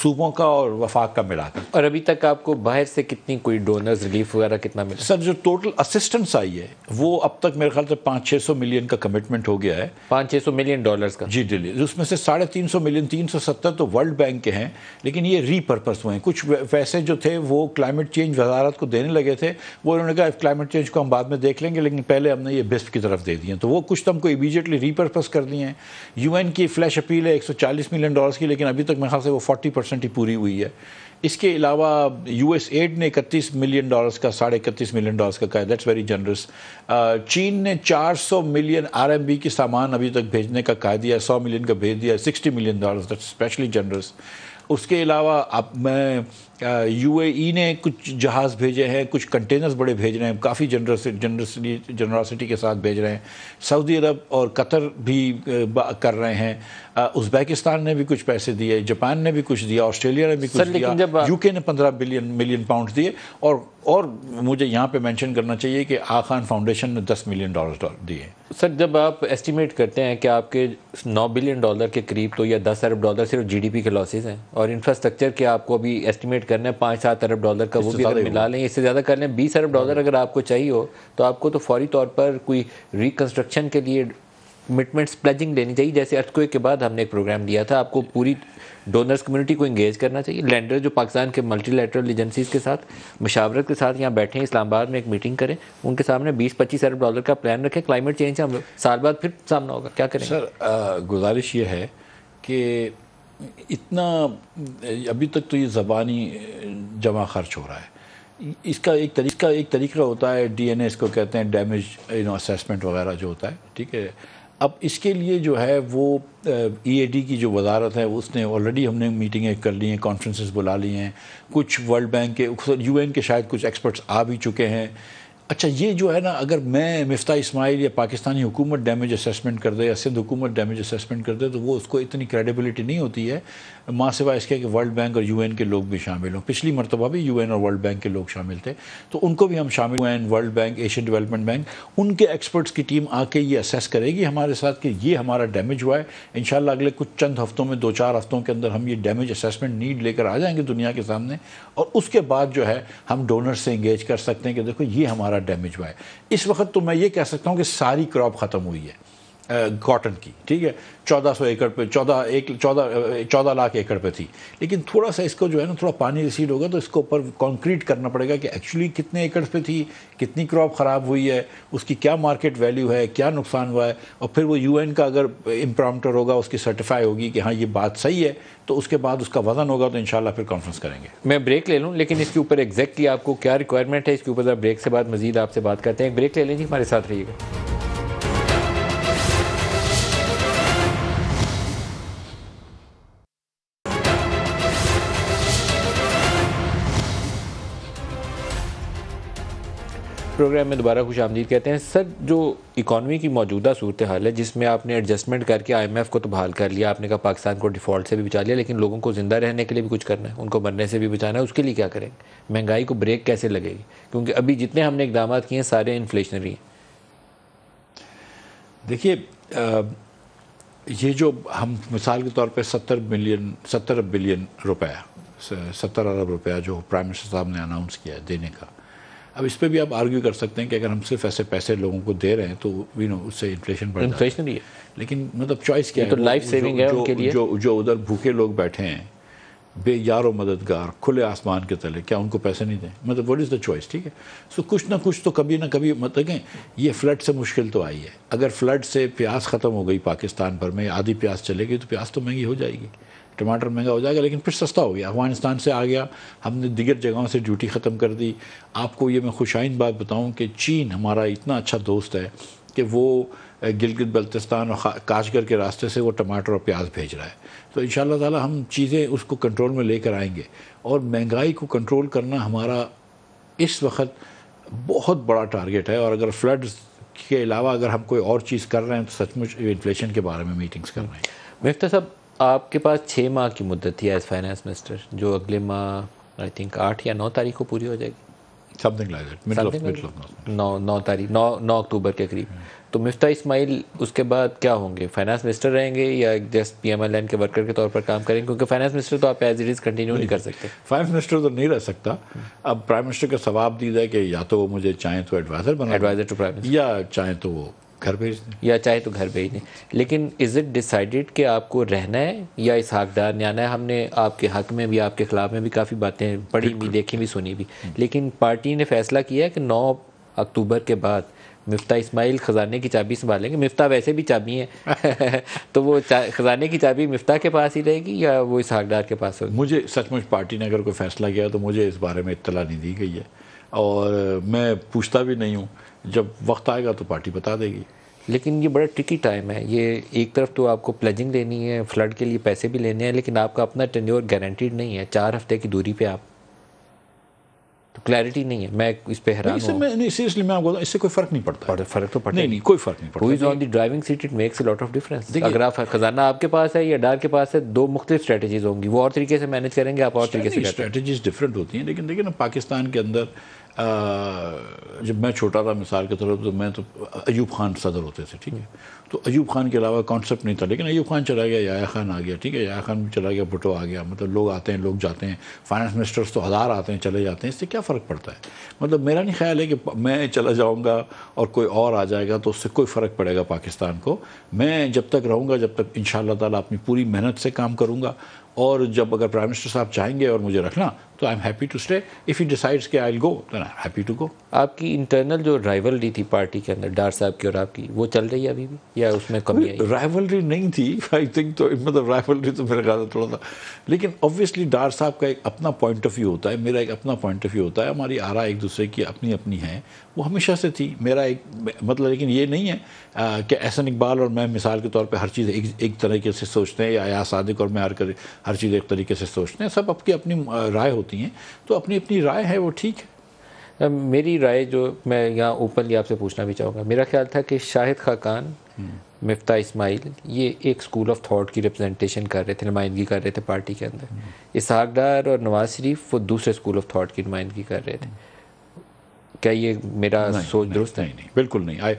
सूबों का और वफाक का मिलाकर और अभी तक आपको बाहर से कितनी कोई डोनर्स रिलीफ वगैरह कितना मिला सर जो टोटल असिस्टेंस आई है वो अब तक मेरे ख्याल से पाँच छः सौ मिलियन का कमिटमेंट हो गया है पाँच छः सौ मिलियन डॉलर का जी डी उसमें से साढ़े तीन सौ मिलियन तीन सौ सत्तर तो वर्ल्ड बैंक के हैं लेकिन ये रीपर्पज हुए हैं कुछ पैसे जो थे वो क्लाइमेट चेंज वजारत को देने लगे थे वो उन्होंने कहा क्लाइमेट चेंज को हम बाद में देख लेंगे लेकिन पहले हमने ये बेस्ट की तरफ दे दिए तो वो कुछ तो हमको इमीजिएटली रीपर्पज़ कर दिए हैं यूएन की फ्लैश अपील है 140 मिलियन डॉलर्स की लेकिन अभी तक मेरे ख्याल से वो 40 परसेंट ही पूरी हुई है इसके अलावा यू एस एड ने इकतीस मिलियन डॉलर्स का साढ़े इकतीस मिलियन डॉलर्स का कहा दैट्स वेरी जनरस चीन ने 400 मिलियन आरएमबी की सामान अभी तक भेजने का कहा दिया 100 सौ मिलियन का भेज दिया 60 sixty million dollars that's specially generous उसके अलावा अब मैं यूएई e ने कुछ जहाज़ भेजे हैं कुछ कंटेनर्स बड़े भेज रहे हैं काफ़ी जनरसिटी जनरासिटी के साथ भेज रहे हैं सऊदी अरब और कतर भी कर रहे हैं उज़्बेकिस्तान ने भी कुछ पैसे दिए जापान ने भी कुछ दिया ऑस्ट्रेलिया ने भी कुछ दिया यूके ने पंद्रह बिलियन मिलियन पाउंड दिए और और मुझे यहाँ पे मेंशन करना चाहिए कि आ खान फाउंडेशन ने दस मिलियन डॉलर दिए सर जब आप एस्टिमेट करते हैं कि आपके नौ बिलियन डॉलर के करीब तो या दस अरब डॉलर सिर्फ जीडीपी के लॉसेज हैं और इंफ्रास्ट्रक्चर के आपको अभी एस्टिमेट करना है पाँच सात अरब डॉलर का वो भी अगर मिला लें इससे ज़्यादा कर लें बीस अरब डॉलर हाँ। अगर आपको चाहिए हो तो आपको तो फौरी तौर पर कोई रिकन्स्ट्रक्शन के लिए कमिटमेंट्स प्लेजिंग लेनी चाहिए जैसे अर्थक् के बाद हमने एक प्रोग्राम दिया था आपको पूरी डोनर्स कम्युनिटी को इंगेज करना चाहिए लैंडर जो पाकिस्तान के मल्टीलेटरल एजेंसीज के साथ मशावरत के साथ यहाँ बैठे हैं इस्लामाबाद में एक मीटिंग करें उनके सामने 20-25 अरब डॉलर का प्लान रखें क्लाइमेट चेंज हम साल बाद फिर सामना होगा क्या करें सर गुजारिश ये है कि इतना अभी तक तो ये ज़बानी जमा खर्च हो रहा है इसका एक तरीका एक तरीका होता है डीएनए इसको कहते हैं डैमेज यू नो असेसमेंट वगैरह जो होता है ठीक है अब इसके लिए जो है वो ईएडी e की जो वजारत है उसने ऑलरेडी हमने मीटिंगें कर ली हैं कॉन्फ्रेंसेस बुला ली हैं कुछ वर्ल्ड बैंक के यूएन के शायद कुछ एक्सपर्ट्स आ भी चुके हैं अच्छा ये जो है ना अगर मैं मफ्ता इस्माइल या पाकिस्तानी हुकूमत डैमेज असेसमेंट कर दे या सिंध हुकूमत डैमेज असेसमेंट कर दे तो वो उसको इतनी क्रेडिबिलिटी नहीं होती है माँ सिवा इसके कि वर्ल्ड बैंक और यूएन के लोग भी शामिल हों पिछली मरतबा भी यूएन और वर्ल्ड बैंक के लोग शामिल थे तो उनको भी हम शामिल हुए World Bank Asian Development Bank उनके एक्सपर्ट्स की टीम आके ये असेस करेगी हमारे साथ कि ये हमारा डैमेज हुआ है इन अगले कुछ चंद हफ्तों में दो चार हफ्तों के अंदर हम ये डैमेज असेसमेंट नीड लेकर आ जाएंगे दुनिया के सामने और उसके बाद जो है हम डोनर से इंगेज कर सकते हैं कि देखो ये हमारा डैमेज हुआ है इस वक्त तो मैं ये कह सकता हूँ कि सारी क्रॉप ख़त्म हुई है कॉटन की ठीक है 1400 एकड़ पे 14 एक 14 चौदह लाख एकड़ पे थी लेकिन थोड़ा सा इसको जो है ना थोड़ा पानी रिसीड होगा तो इसको ऊपर कंक्रीट करना पड़ेगा कि एक्चुअली कितने एकड़ पे थी कितनी क्रॉप ख़राब हुई है उसकी क्या मार्केट वैल्यू है क्या नुकसान हुआ है और फिर वो यूएन का अगर इम्प्रामटर होगा उसकी सर्टिफाई होगी कि हाँ ये बात सही है तो उसके बाद उसका वजन होगा तो इन फिर कॉन्फ्रेंस करेंगे मैं ब्रेक ले लूँ लेकिन इसके ऊपर एग्जैक्टली आपको क्या रिक्वायरमेंट है इसके ऊपर ब्रेक से बाद मजीद आपसे बात करते हैं ब्रेक ले लेंगे हमारे साथ रहिएगा प्रोग्राम में दोबारा खुश आमदीद कहते हैं सर जो इकानमी की मौजूदा सूरत हाल है जिसमें आपने एडजस्टमेंट करके आई एम एफ़ को तो बहाल कर लिया आपने कहा पाकिस्तान को डिफ़ॉल्ट से भी बचा लिया लेकिन लोगों को ज़िंदा रहने के लिए भी कुछ करना है उनको मरने से भी बचाना है उसके लिए क्या करें महंगाई को ब्रेक कैसे लगेगी क्योंकि अभी जितने हमने इकदाम किए हैं सारे इन्फ्लेशनरी हैं देखिए ये जो हम मिसाल के तौर पर सत्तर मिलियन सत्तर बिलियन रुपया सत्तर अरब रुपया जो प्राइम मिनिस्टर साहब ने अनाउंस किया है देने का अब इस पर भी आप आर्ग्यू कर सकते हैं कि अगर हम सिर्फ ऐसे पैसे लोगों को दे रहे हैं तो यू नो उससे इन्फ्लेशन बढ़ इन्फ्लेशनरी है लेकिन मतलब चॉइस क्या तो है तो लाइफ सेविंग है उनके लिए जो जो उधर भूखे लोग बैठे हैं बे बेयारो मददगार खुले आसमान के तले क्या उनको पैसे नहीं दें मतलब वट इज़ द चॉइस ठीक है सो कुछ ना कुछ तो कभी ना कभी मतलब ये फ्लड से मुश्किल तो आई है अगर फ्लड से प्यास ख़त्म हो गई पाकिस्तान भर में आधी प्यास चलेगी तो प्यास तो महंगी हो जाएगी टमाटर महंगा हो जाएगा लेकिन फिर सस्ता हो गया अफगानिस्तान से आ गया हमने दिगर जगहों से ड्यूटी ख़त्म कर दी आपको ये मैं खुशाइन बात बताऊँ कि चीन हमारा इतना अच्छा दोस्त है कि वो गिलगित बल्तिस्तान और काशगर के रास्ते से वो टमाटर और प्याज भेज रहा है तो इन ताला हम चीज़ें उसको कंट्रोल में लेकर आएंगे और महंगाई को कंट्रोल करना हमारा इस वक्त बहुत बड़ा टारगेट है और अगर फ्लड्स के अलावा अगर हम कोई और चीज़ कर रहे हैं तो सचमुच इन्फ्लेशन के बारे में मीटिंग्स कर रहे हैं मेफ्ता साहब आपके पास छः माह की मुद्दत थी एज फाइनेंस मिनिस्टर जो अगले माह आई थिंक आठ या नौ तारीख को पूरी हो जाएगी समथिंग नौ नौ तारीख नौ नौ अक्टूबर के करीब hmm. तो मिफ्ता इस्माइल उसके बाद क्या होंगे फाइनेंस मिनिस्टर रहेंगे या just P M L N के वर्कर के तौर पर काम करेंगे क्योंकि फाइनेंस मिनिस्टर तो आप एज इट इज़ कंटिन्यू नहीं कर सकते फाइनेंस मिनिस्टर तो नहीं रह सकता hmm. अब प्राइम मिनिस्टर का सवाब दी जाए कि या तो वो मुझे चाहें तो एडवाइज़र बना एडवाइज़र टू प्राइम या चाहें तो वो घर भेज दें या चाहे तो घर भेज दें लेकिन इज़ इट डिसाइडेड कि आपको रहना है या इस हकदार ने आना है हमने आपके हक में भी आपके ख़िलाफ़ में भी काफ़ी बातें पढ़ी भी देखी भी सुनी भी हम्म। लेकिन पार्टी ने फैसला किया है कि नौ अक्टूबर के बाद मिफ्ता इस्माइल ख़जाने की चाबी संभालेंगे मिफ्ता वैसे भी चाबी हैं तो वो ख़जाने की चाबी मिफ्ता के पास ही रहेगी या वो इस हकदार के पास होगी मुझे सचमुच पार्टी ने अगर कोई फ़ैसला किया तो मुझे इस बारे में इतला नहीं दी गई है और मैं पूछता भी नहीं हूँ जब वक्त आएगा तो पार्टी बता देगी लेकिन ये बड़ा ट्रिकी टाइम है ये एक तरफ तो आपको प्लेजिंग लेनी है फ्लड के लिए पैसे भी लेने हैं लेकिन आपका अपना टेन्योर गारंटीड नहीं है चार हफ्ते की दूरी पे आप तो क्लैरिटी नहीं है मैं इस पे हैरान इससे मैं सीरियसली मैं आपको इससे कोई फर्क नहीं पड़ता फर्क तो पड़ता नहीं, नहीं, कोई फर्क नहीं पड़ता is on the driving seat it makes lot of difference अगर आप खजाना आपके पास है या डार के पास है दो मुख्तलिफ स्ट्रेटजीज होंगी वो और तरीके से मैनेज करेंगे आप और तरीके से स्ट्रेटजीज डिफरेंट होती हैं लेकिन देखिए ना पाकिस्तान के अंदर जब मैं छोटा था मिसाल के तौर पर तो मैं तो अयूब खान सदर होते थे ठीक है तो अयूब खान के अलावा कॉन्सेप्ट नहीं था लेकिन अयूब खान चला गया याया खान आ गया ठीक है याया खान भी चला गया भुटो आ गया मतलब लोग आते हैं लोग जाते हैं फाइनेंस मिनिस्टर्स तो हज़ार आते हैं चले जाते हैं इससे क्या फ़र्क पड़ता है मतलब मेरा नहीं ख्याल है कि मैं चला जाऊँगा और कोई और आ जाएगा तो उससे कोई फ़र्क पड़ेगा पाकिस्तान को मैं जब तक रहूँगा जब तक इन ताला अपनी पूरी मेहनत से काम करूँगा और जब अगर प्राइम मिनिस्टर साहब चाहेंगे और मुझे रखना तो I am happy to stay if you decides के I will go then I am happy to go आपकी इंटरनल जो राइवलरी थी पार्टी के अंदर डार साहब की और आपकी वो चल रही है अभी भी या उसमें कमी आई राइवलरी नहीं थी आई थिंक तो मतलब राइवलरी तो मेरे ख्याल थोड़ा सा लेकिन ऑब्वियसली डार साहब का एक अपना पॉइंट ऑफ व्यू होता है मेरा एक अपना पॉइंट ऑफ व्यू होता है हमारी आरा एक दूसरे की अपनी अपनी है वो हमेशा से थी मेरा एक मतलब लेकिन ये नहीं है आ, कि एहसन इकबाल और मैं मिसाल के तौर पर हर चीज़ एक एक तरीके से सोचते हैं या या सादिक और मैं हर हर चीज़ एक तरीके से सोचते हैं सब आपकी अपनी राय होती होती हैं तो अपनी अपनी राय है वो ठीक है मेरी राय जो मैं यहाँ ओपनली आपसे पूछना भी चाहूँगा मेरा ख्याल था कि शाहिद खाकान मफ्ता हम्म। इस्माइल ये एक स्कूल ऑफ थॉट की रिप्रेजेंटेशन कर रहे थे नुमाइंदगी कर रहे थे पार्टी के अंदर हम्म। इसहाक डार और नवाज शरीफ वो दूसरे स्कूल ऑफ थॉट की नुमाइंदगी कर रहे थे क्या ये मेरा नहीं, सोच दुरुस्त नहीं, नहीं बिल्कुल नहीं आई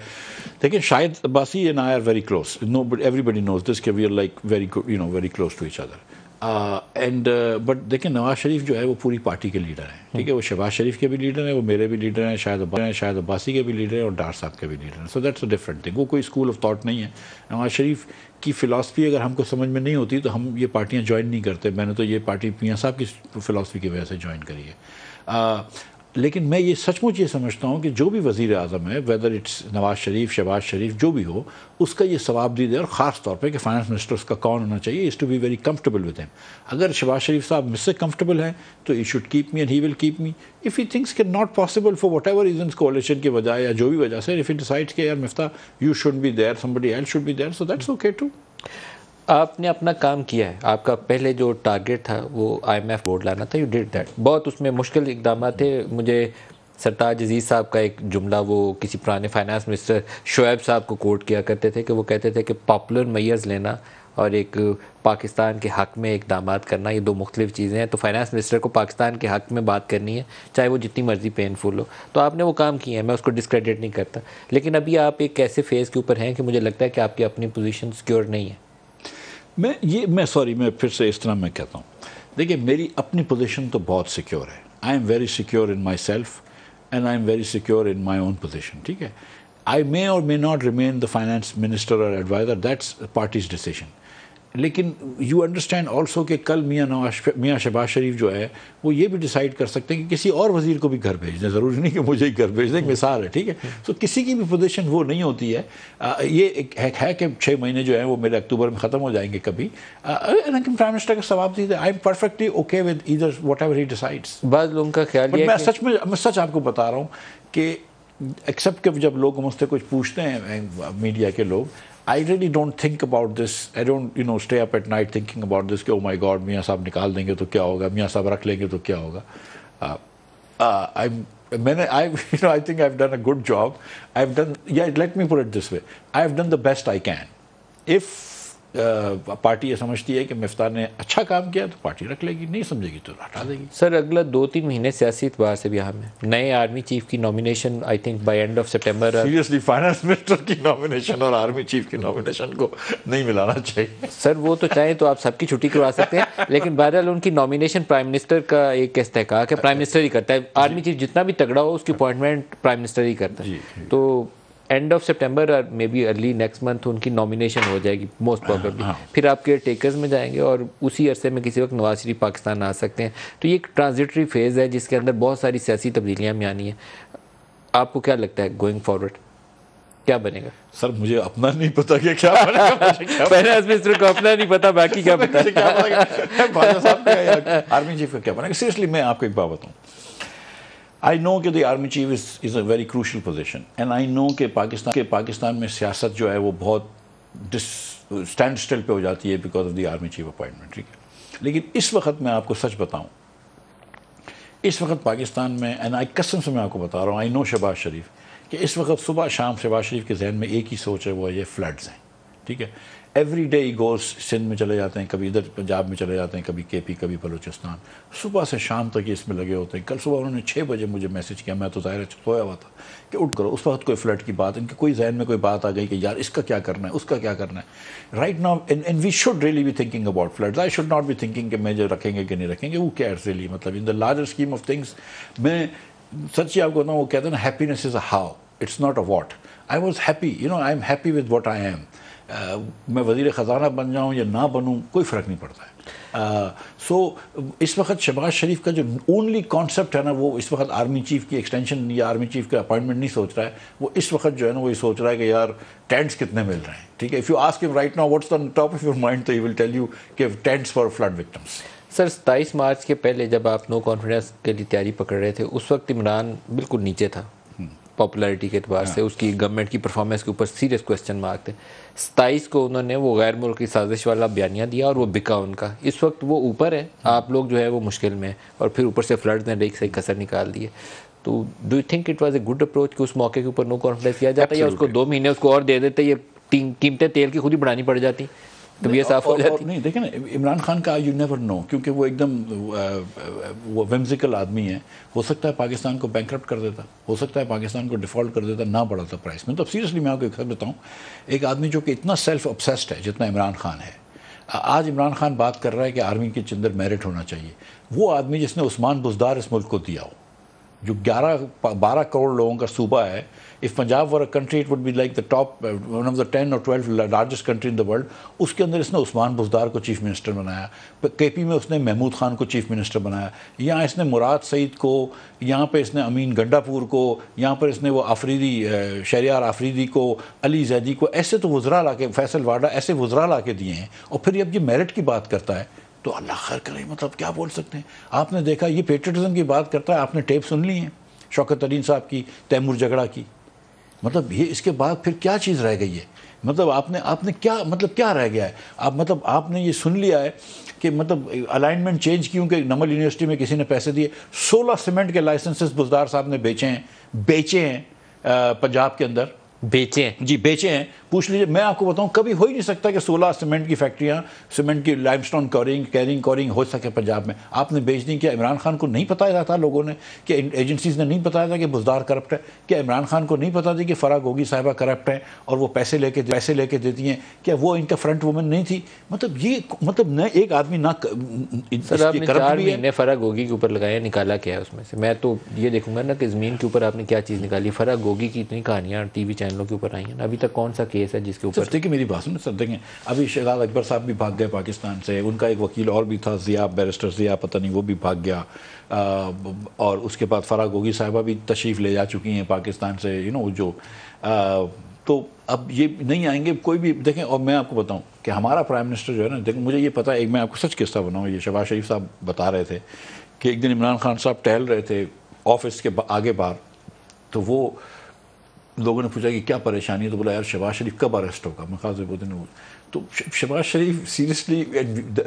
देखिए शायद बासी and I are very close no everybody knows this के we are like very you know very close to each other and but uh, देखिए नवाज शरीफ जो है वो पूरी पार्टी के लीडर हैं ठीक है वो शहबाज शरीफ के भी लीडर हैं वो मेरे भी लीडर हैं शायद हैं शायद अब्बासी के भी लीडर हैं और डार साहब के भी लीडर हैं so that's a different thing वो कोई स्कूल ऑफ थॉट नहीं है नवाज शरीफ की फ़िलासफ़ी अगर हमको समझ में नहीं होती तो हम ये पार्टियाँ ज्वाइन नहीं करते मैंने तो ये पार्टी पियाँ साहब की फ़िलासफ़ी की वजह से ज्वाइन करी है लेकिन मैं ये सचमुच ये समझता हूँ कि जो भी वजीर अजम है वेदर इट्स नवाज शरीफ शहबाज शरीफ जो भी हो उसका ये सवाब दी दे और ख़ास तौर पर कि फाइनेंस मिनिस्टर उसका कौन होना चाहिए is to be very comfortable with him अगर शहबाज शरीफ साहब मिससे कम्फर्टेबल हैं तो he should keep me and he will keep me if he thinks के not possible for whatever reason coalition की वजह या जो भी वजह से इफ़ ही डिसाइड के यार Miftah you should be there somebody else should be there so that's okay too आपने अपना काम किया है आपका पहले जो टारगेट था वो आईएमएफ बोर्ड लाना था यू डिड दैट बहुत उसमें मुश्किल इकदाम थे मुझे सरताज अजीज़ साहब का एक जुमला वो किसी पुराने फाइनेंस मिनिस्टर शोएब साहब को कोट किया करते थे कि वो कहते थे कि पॉपुलर मैयर्स लेना और एक पाकिस्तान के हक़ में इकदाम करना ये दो मुख्तलिफ चीज़ें हैं तो फाइनेंस मिनिस्टर को पाकिस्तान के हक़ में बात करनी है चाहे वो जितनी मर्ज़ी पेनफुल हो तो आपने वो काम किए हैं मैं उसको डिस्क्रेडिट नहीं करता लेकिन अभी आप एक ऐसे फेज़ के ऊपर हैं कि मुझे लगता है कि आपकी अपनी पोजीशन सिक्योर नहीं है मैं ये मैं सॉरी मैं फिर से इस तरह मैं कहता हूँ देखिए मेरी अपनी पोजीशन तो बहुत सिक्योर है I am very secure in myself and I am very secure in my own position ठीक है I may or may not remain the finance minister or adviser that's party's decision लेकिन you understand also कि कल मियाँ नवाज मियाँ शहबाज शरीफ जो है वो ये भी डिसाइड कर सकते हैं कि किसी और वजीर को भी घर भेज दें ज़रूरी नहीं कि मुझे ही घर भेज दें एक मिसाल है ठीक है सो so, किसी की भी पोजिशन वो नहीं होती है आ, ये एक है, है कि छः महीने जो है वो मेरे अक्टूबर में ख़त्म हो जाएंगे कभी लेकिन प्राइम मिनिस्टर का सवाब दीजिए I am perfectly okay with either whatever he decides बाद लोगों का ख्याल मैं सच में मैं सच आपको बता रहा हूँ कि एक्सेप्ट जब लोग मुझसे कुछ पूछते हैं मीडिया के लोग I really don't think about this. I don't, you know, stay up at night thinking about this. Oh my God, Mia Sab nikal denge to kya hoga? Mia Sab rakh lenge to kya hoga? I'm. Many, I, you know, I think I've done a good job. I've done. Yeah, let me put it this way. I've done the best I can. If party ये समझती है कि मफ्तार ने अच्छा काम किया तो party रख लेगी नहीं समझेगी तो हटा देगी सर अगला दो तीन महीने सियासी एतबार से भी अहम नए आर्मी चीफ की nomination I think by end of September seriously finance minister की नॉमिनेशन और आर्मी चीफ की नॉमिनेशन को नहीं मिलाना चाहिए सर वो तो चाहें तो आप सबकी छुट्टी करवा सकते हैं लेकिन बहरहाल उनकी नॉमिनेशन प्राइम मिनिस्टर का एक इस्तेकाल है प्राइम मिनिस्टर ही करता है आर्मी चीफ जितना भी तगड़ा हो उसकी अपॉइंटमेंट प्राइम मिनिस्टर ही करता है तो एंड ऑफ सितंबर और maybe early next month उनकी नॉमिनेशन हो जाएगी मोस्ट प्रॉबेबली हाँ, हाँ। फिर आप केयर टेकर्स में जाएंगे और उसी अरसे में किसी वक्त नवाज शरीफ पाकिस्तान आ सकते हैं तो ये एक ट्रांजिटरी फेज़ है जिसके अंदर बहुत सारी सियासी तब्दीलियाँ भी आनी है आपको क्या लगता है गोइंग फॉरवर्ड क्या बनेगा सर मुझे अपना नहीं पता कि क्या बनेगा मिनिस्टर को अपना नहीं पता बाकी क्या पता आर्मी चीफ का क्या बनेगा सीरियसली मैं आपको एक बात बताऊँ आई नो कि the army chief is is a very crucial position and I know कि पाकिस्तान के पाकिस्तान में सियासत जो है वो बहुत डिस स्टैंड स्टिल पर हो जाती है because of the army chief appointment ठीक है लेकिन इस वक्त मैं आपको सच बताऊँ इस वक्त पाकिस्तान में एंड आई कसम से मैं आपको बता रहा हूँ आई नो शबाज शरीफ कि इस वक्त सुबह शाम शबाज शरीफ के जहन में एक ही सोच है वो ये फ्लड्स हैं ठीक है एवरी डे ही सिंध में चले जाते हैं कभी इधर पंजाब में चले जाते हैं कभी के पी कभी बलूचिस्तान सुबह से शाम तक ये इसमें लगे होते हैं कल सुबह उन्होंने छः बजे मुझे मैसेज किया मैं तो ज़ाहिर सोया हुआ था कि उठ करो उस वक्त कोई फ्लड की बात इनके कोई जहन में कोई बात आ गई कि यार इसका क्या करना है उसका क्या करना है right now in end we should really be thinking about flood I should not be thinking मैं जो रखेंगे कि नहीं रखेंगे वो कैर रियली मतलब in the larger scheme of things मैं सच ही आपको बताऊँ वो कहते हैं happiness is a how it's not a what I was happy you know I am happy with what I am uh, मैं वजीर ख़जाना बन जाऊँ या ना बनूँ कोई फ़र्क नहीं पड़ता है सो so, इस वक्त शहबाज शरीफ का जो ओनली कॉन्सेप्ट है ना वो इस वक्त आर्मी चीफ की एक्सटेंशन या आर्मी चीफ का अपॉइंटमेंट नहीं सोच रहा है वो इस वक्त जो है ना वो ये सोच रहा है कि यार टेंट्स कितने मिल रहे हैं ठीक है if you ask right now what's on top of your mind तो यू विल टेल यू कि tents for flood victims sir सताईस मार्च के पहले जब आप नो कॉन्फिडेंस के लिए तैयारी पकड़ रहे थे उस वक्त इमरान बिल्कुल नीचे था पॉपुलैरिटी के अतबार हाँ। से उसकी गवर्नमेंट की परफॉर्मेंस के ऊपर सीरियस क्वेश्चन मार्क थे सताईस को उन्होंने वो गैर मुल्की साजिश वाला बयानिया दिया और वो बिका उनका इस वक्त वो ऊपर है हाँ। आप लोग जो है वो मुश्किल में है और फिर ऊपर से फ्लड ने लेक से कसर निकाल दी है तो do you think it was a good approach कि उस मौके के ऊपर नो कॉन्फिडेंस किया जाता है या उसको दो महीने उसको और दे देते ये कीमतें तेल की खुद ही बढ़ानी पड़ जाती ये साफ हो जाती नहीं देखें ना इमरान खान का यू नेवर नो क्योंकि वो एकदम वो विमजिकल आदमी है हो सकता है पाकिस्तान को बैंक कर देता हो सकता है पाकिस्तान को डिफ़ॉल्ट कर देता ना बढ़ाता प्राइस में तो सीरियसली मैं आपको एक खबर बताऊँ एक आदमी जो कि इतना सेल्फ ऑब्सेस्ड है जितना इमरान खान है आज इमरान खान बात कर रहा है कि आर्मी के चंदर मेरिट होना चाहिए वो आदमी जिसने उस्मान बुजदार इस मुल्क को दिया हो जो ग्यारह बारह करोड़ लोगों का सूबा है if Punjab were a country it would be like the top one of the ten or twelve largest country in the world उसके अंदर इसने उस्मान बुजदार को चीफ मिनिस्टर बनाया के पी में उसने महमूद खान को चीफ मिनिस्टर बनाया यहाँ इसने मुराद सईद को यहाँ पर इसने अमीन गंडापुर को यहाँ पर इसने वो आफरीदी शरियार आफरीदी को अली जैदी को ऐसे तो वजरा ला के फैसल वाडा ऐसे वज़रा ला के दिए हैं और फिर अब ये मेरिट की बात करता है तो अल्लाह खैर करे मतलब क्या बोल सकते हैं आपने देखा ये पेट्रियटिज़म की बात करता है आपने टेप सुन ली है शौकत तरीन साहब की तैमूर झगड़ा की मतलब ये इसके बाद फिर क्या चीज़ रह गई है मतलब आपने आपने क्या मतलब क्या रह गया है आप मतलब आपने ये सुन लिया है कि मतलब अलाइनमेंट चेंज क्यों कि नमल यूनिवर्सिटी में किसी ने पैसे दिए 16 सीमेंट के लाइसेंसेस बुजदार साहब ने बेचे हैं बेचे हैं पंजाब के अंदर बेचे हैं जी बेचे हैं पूछ लीजिए मैं आपको बताऊं कभी हो ही नहीं सकता कि 16 सीमेंट की फैक्ट्रियां सीमेंट की लाइमस्टोन कॉरिंग कैरिंग कॉरिंग हो सके पंजाब में आपने बेच दी क्या इमरान खान को नहीं पता था लोगों ने कि एजेंसीज ने नहीं बताया था कि बुजदार करप्ट है क्या इमरान खान को नहीं पता था कि फराग होगी साहिबा करप्ट है और वो पैसे लेके पैसे लेके देती हैं क्या वो इनका फ्रंट वुमेन नहीं थी मतलब ये मतलब न एक आदमी ना महीने फराग होगी के ऊपर लगाया निकाला क्या है उसमें से मैं तो ये देखूंगा ना कि जमीन के ऊपर आपने क्या चीज़ निकाली फराग होगी की इतनी कहानियाँ टी वी चैनलों के ऊपर आई हैं अभी तक कौन सा केस है जिसके ऊपर देखिए मेरी बात सुनो सर देखें अभी शहजाद अकबर साहब भी भाग गए पाकिस्तान से उनका एक वकील और भी था जिया बैरिस्टर जिया पता नहीं वो भी भाग गया आ, और उसके बाद फरा गोगी साहबा भी तशरीफ़ ले जा चुकी हैं पाकिस्तान से यू नो जो आ, तो अब ये नहीं आएंगे कोई भी देखें और मैं आपको बताऊं कि हमारा प्राइम मिनिस्टर जो है ना देखें मुझे ये पता है एक मैं आपको सच किस्सा बनाऊं ये शबाज शरीफ साहब बता रहे थे कि एक दिन इमरान खान साहब टहल रहे थे ऑफिस के आगे बाहर तो वो लोगों ने पूछा कि क्या परेशानी है तो बोला यार शबाज़ शरीफ कब अरेस्ट होगा मखाजुद्दीन तो Shahbaz Sharif seriously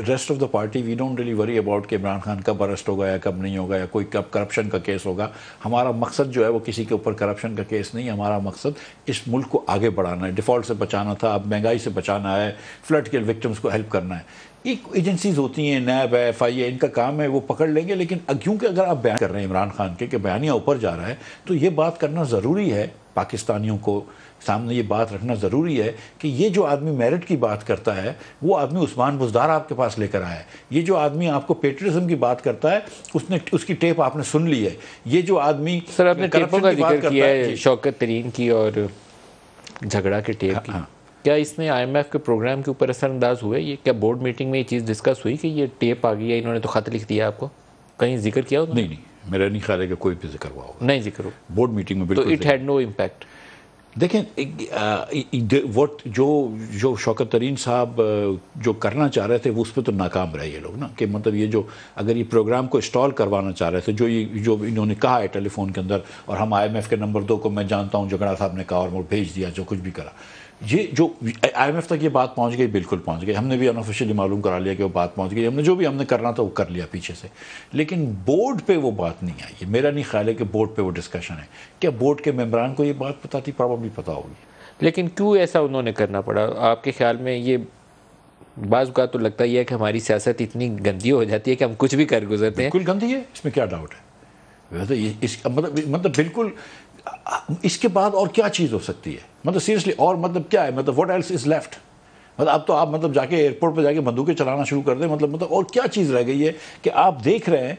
rest of the party we don't really worry about कि इमरान खान कब अरेस्ट होगा या कब नहीं होगा या कोई कब करप्शन का केस होगा हमारा मकसद जो है वो किसी के ऊपर करप्शन का केस नहीं हमारा मकसद इस मुल्क को आगे बढ़ाना है डिफ़ॉल्ट से बचाना था अब महंगाई से बचाना है फ्लड के विक्टम्स को हेल्प करना है एक एजेंसीज होती हैं नैब है एफ आई ए इनका काम है वो पकड़ लेंगे लेकिन क्योंकि अगर आप बयान कर रहे हैं इमरान खान के कि बयानियाँ ऊपर जा रहा है तो ये बात करना ज़रूरी है पाकिस्तानियों को सामने ये बात रखना ज़रूरी है कि ये जो आदमी मेरिट की बात करता है वो आदमी उस्मान बुजदार आपके पास लेकर आया है ये जो आदमी आपको पेट्रिज्म की बात करता है उसने उसकी टेप आपने सुन ली है ये जो आदमी सर आपने टेपों का जिक्र किया है शौकत तरीन की और झगड़ा के टेप हाँ, की हाँ। क्या इसमें आईएमएफ के प्रोग्राम के ऊपर असरअंदाज हुए ये क्या बोर्ड मीटिंग में ये चीज़ डिस्कस हुई कि ये टेप आ गई है इन्होंने तो खत लिख दिया आपको कहीं जिक्र किया नहीं नहीं मेरा नहीं ख्याल है कि कोई भी जिक्र हुआ होगा नहीं जिक्र हो बोर्ड मीटिंग में बिल्कुल इट हैड नो इम्पैक्ट देखें वट जो जो शौकत तरीन साहब जो करना चाह रहे थे वो उस पर तो नाकाम रहे ये लोग ना कि मतलब ये जो अगर ये प्रोग्राम को इंस्टॉल करवाना चाह रहे थे जो ये जो इन्होंने कहा है टेलीफोन के अंदर और हम आईएमएफ के नंबर दो को मैं जानता हूँ जगड़ा साहब ने कहा और भेज दिया जो कुछ भी करा ये जो आईएमएफ तक ये बात पहुंच गई बिल्कुल पहुंच गई हमने भी अनऑफिशियली मालूम करा लिया कि वो बात पहुंच गई हमने जो भी हमने करना था वो कर लिया पीछे से लेकिन बोर्ड पे वो बात नहीं आई मेरा नहीं ख्याल है कि बोर्ड पे वो डिस्कशन है क्या बोर्ड के मेम्बरान को ये बात पता थी प्रॉब्लम पता होगी लेकिन क्यों ऐसा उन्होंने करना पड़ा आपके ख्याल में ये बाज़ तो लगता ही है कि हमारी सियासत इतनी गंदी हो जाती है कि हम कुछ भी कर गुजरते हैं बिल्कुल गंदी है इसमें क्या डाउट है इस मतलब मतलब बिल्कुल इसके बाद और क्या चीज़ हो सकती है मतलब सीरियसली और मतलब क्या है मतलब वट एल्स इज़ लेफ्ट मतलब अब तो आप मतलब जाके एयरपोर्ट पर जाके बंदूकें चलाना शुरू कर दें मतलब मतलब और क्या चीज़ रह गई है कि आप देख रहे हैं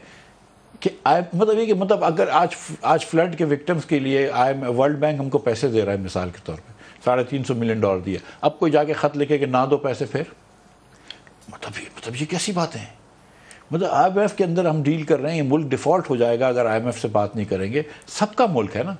कि आई मतलब ये कि मतलब अगर आज आज फ्लड के विक्टम्स के लिए आई एम वर्ल्ड बैंक हमको पैसे दे रहा है मिसाल के तौर पर साढ़े तीन सौ मिलियन डॉलर दिया अब कोई जाके ख़त लिखे कि ना दो पैसे फिर मतलब ये मतलब ये कैसी बातें हैं मतलब आई के अंदर हम डील कर रहे हैं ये मुल्क डिफ़ॉल्ट हो जाएगा अगर आई से बात नहीं करेंगे सबका मुल्क है ना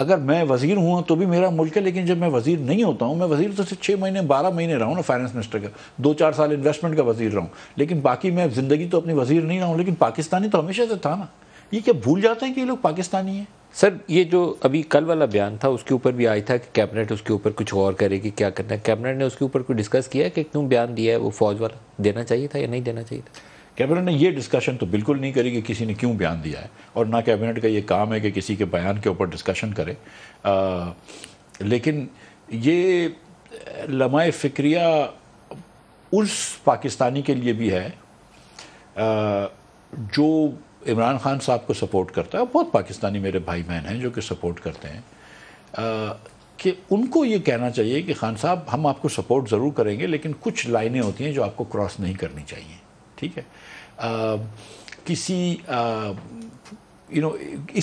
अगर मैं वजीर हुआ तो भी मेरा मुल्क है लेकिन जब मैं वजीर नहीं होता हूँ मैं वजीर तो सिर्फ छः महीने बारह महीने रहा हूँ ना फाइनेंस मिनिस्टर का दो चार साल इन्वेस्टमेंट का वजीर रहा हूँ लेकिन बाकी मैं ज़िंदगी तो अपनी वजीर नहीं रहा हूँ लेकिन पाकिस्तानी तो हमेशा से था ना ये क्या भूल जाते हैं कि ये लोग पाकिस्तानी हैं सर ये जो अभी कल वाला बयान था उसके ऊपर भी आया था कि कैबिनेट उसके ऊपर कुछ और करेगी क्या करना है कैबिनेट ने उसके ऊपर कुछ डिस्कस किया है कि क्यों बयान दिया है वो फौज वाला देना चाहिए था या नहीं देना चाहिए था कैबिनेट ने ये डिस्कशन तो बिल्कुल नहीं करी कि किसी ने क्यों बयान दिया है और ना कैबिनेट का ये काम है कि किसी के बयान के ऊपर डिस्कशन करे आ, लेकिन ये लमह फ़िक्रिया उस पाकिस्तानी के लिए भी है आ, जो इमरान खान साहब को सपोर्ट करता है बहुत पाकिस्तानी मेरे भाई बहन हैं जो कि सपोर्ट करते हैं आ, कि उनको ये कहना चाहिए कि खान साहब हम आपको सपोर्ट ज़रूर करेंगे लेकिन कुछ लाइनें होती हैं जो आपको क्रॉस नहीं करनी चाहिए ठीक है आ, किसी यू नो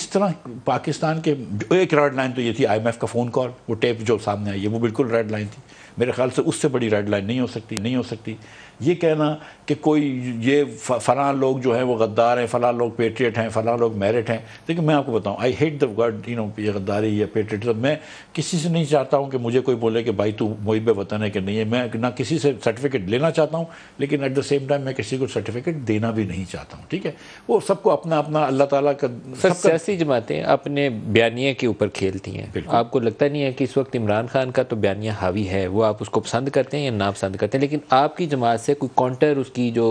इस तरह पाकिस्तान के एक रेड लाइन तो ये थी आईएमएफ का फ़ोन कॉल वो टेप जो सामने आई है वो बिल्कुल रेड लाइन थी मेरे ख्याल से उससे बड़ी रेड लाइन नहीं हो सकती नहीं हो सकती ये कहना कि कोई ये फ़लाँ लोग जो हैं वो गद्दार हैं फ़लाँ लोग पेट्रियट हैं फ़लाँ लोग मेरिट हैं लेकिन मैं आपको बताऊँ I hate the word you know ये गद्दारी या पेट्रियट मतलब मैं किसी से नहीं चाहता हूँ कि मुझे कोई बोले कि भाई तू मुहिब वतन है कि नहीं है मैं ना किसी से सर्टिफिकेट लेना चाहता हूँ लेकिन एट द सेम टाइम मैं किसी को सर्टिफिकेट देना भी नहीं चाहता हूँ ठीक है वो सबको अपना अपना अल्लाह ताली का सब सियासी जमातें अपने बयानिया के ऊपर खेलती हैं आपको लगता नहीं है कि इस वक्त इमरान खान का तो बयानिया हावी है वो आप उसको पसंद करते हैं या नापसंद करते हैं लेकिन आपकी जमात से कोई काउंटर उसकी जो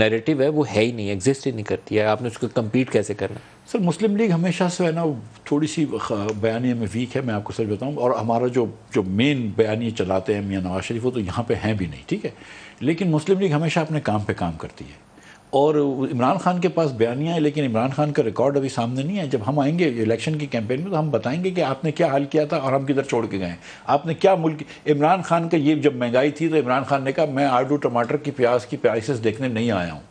नैरेटिव है वो है ही नहीं एग्जिस्ट ही नहीं करती है आपने उसको कम्पीट कैसे करना सर मुस्लिम लीग हमेशा से है ना थोड़ी सी बयानी में वीक है मैं आपको सर बताऊँ और हमारा जो जो मेन बयानी चलाते हैं मियाँ नवाज शरीफ वो तो यहाँ पर हैं भी नहीं ठीक है लेकिन मुस्लिम लीग हमेशा अपने काम पर काम करती है और इमरान खान के पास बयानियाँ हैं लेकिन इमरान खान का रिकॉर्ड अभी सामने नहीं है जब हम आएंगे इलेक्शन की कैंपेन में तो हम बताएंगे कि आपने क्या हाल किया था और हम किधर छोड़ के गए आपने क्या मुल्क इमरान खान का ये जब महंगाई थी तो इमरान खान ने कहा मैं आलू टमाटर की प्याज की प्राइसिस देखने नहीं आया हूँ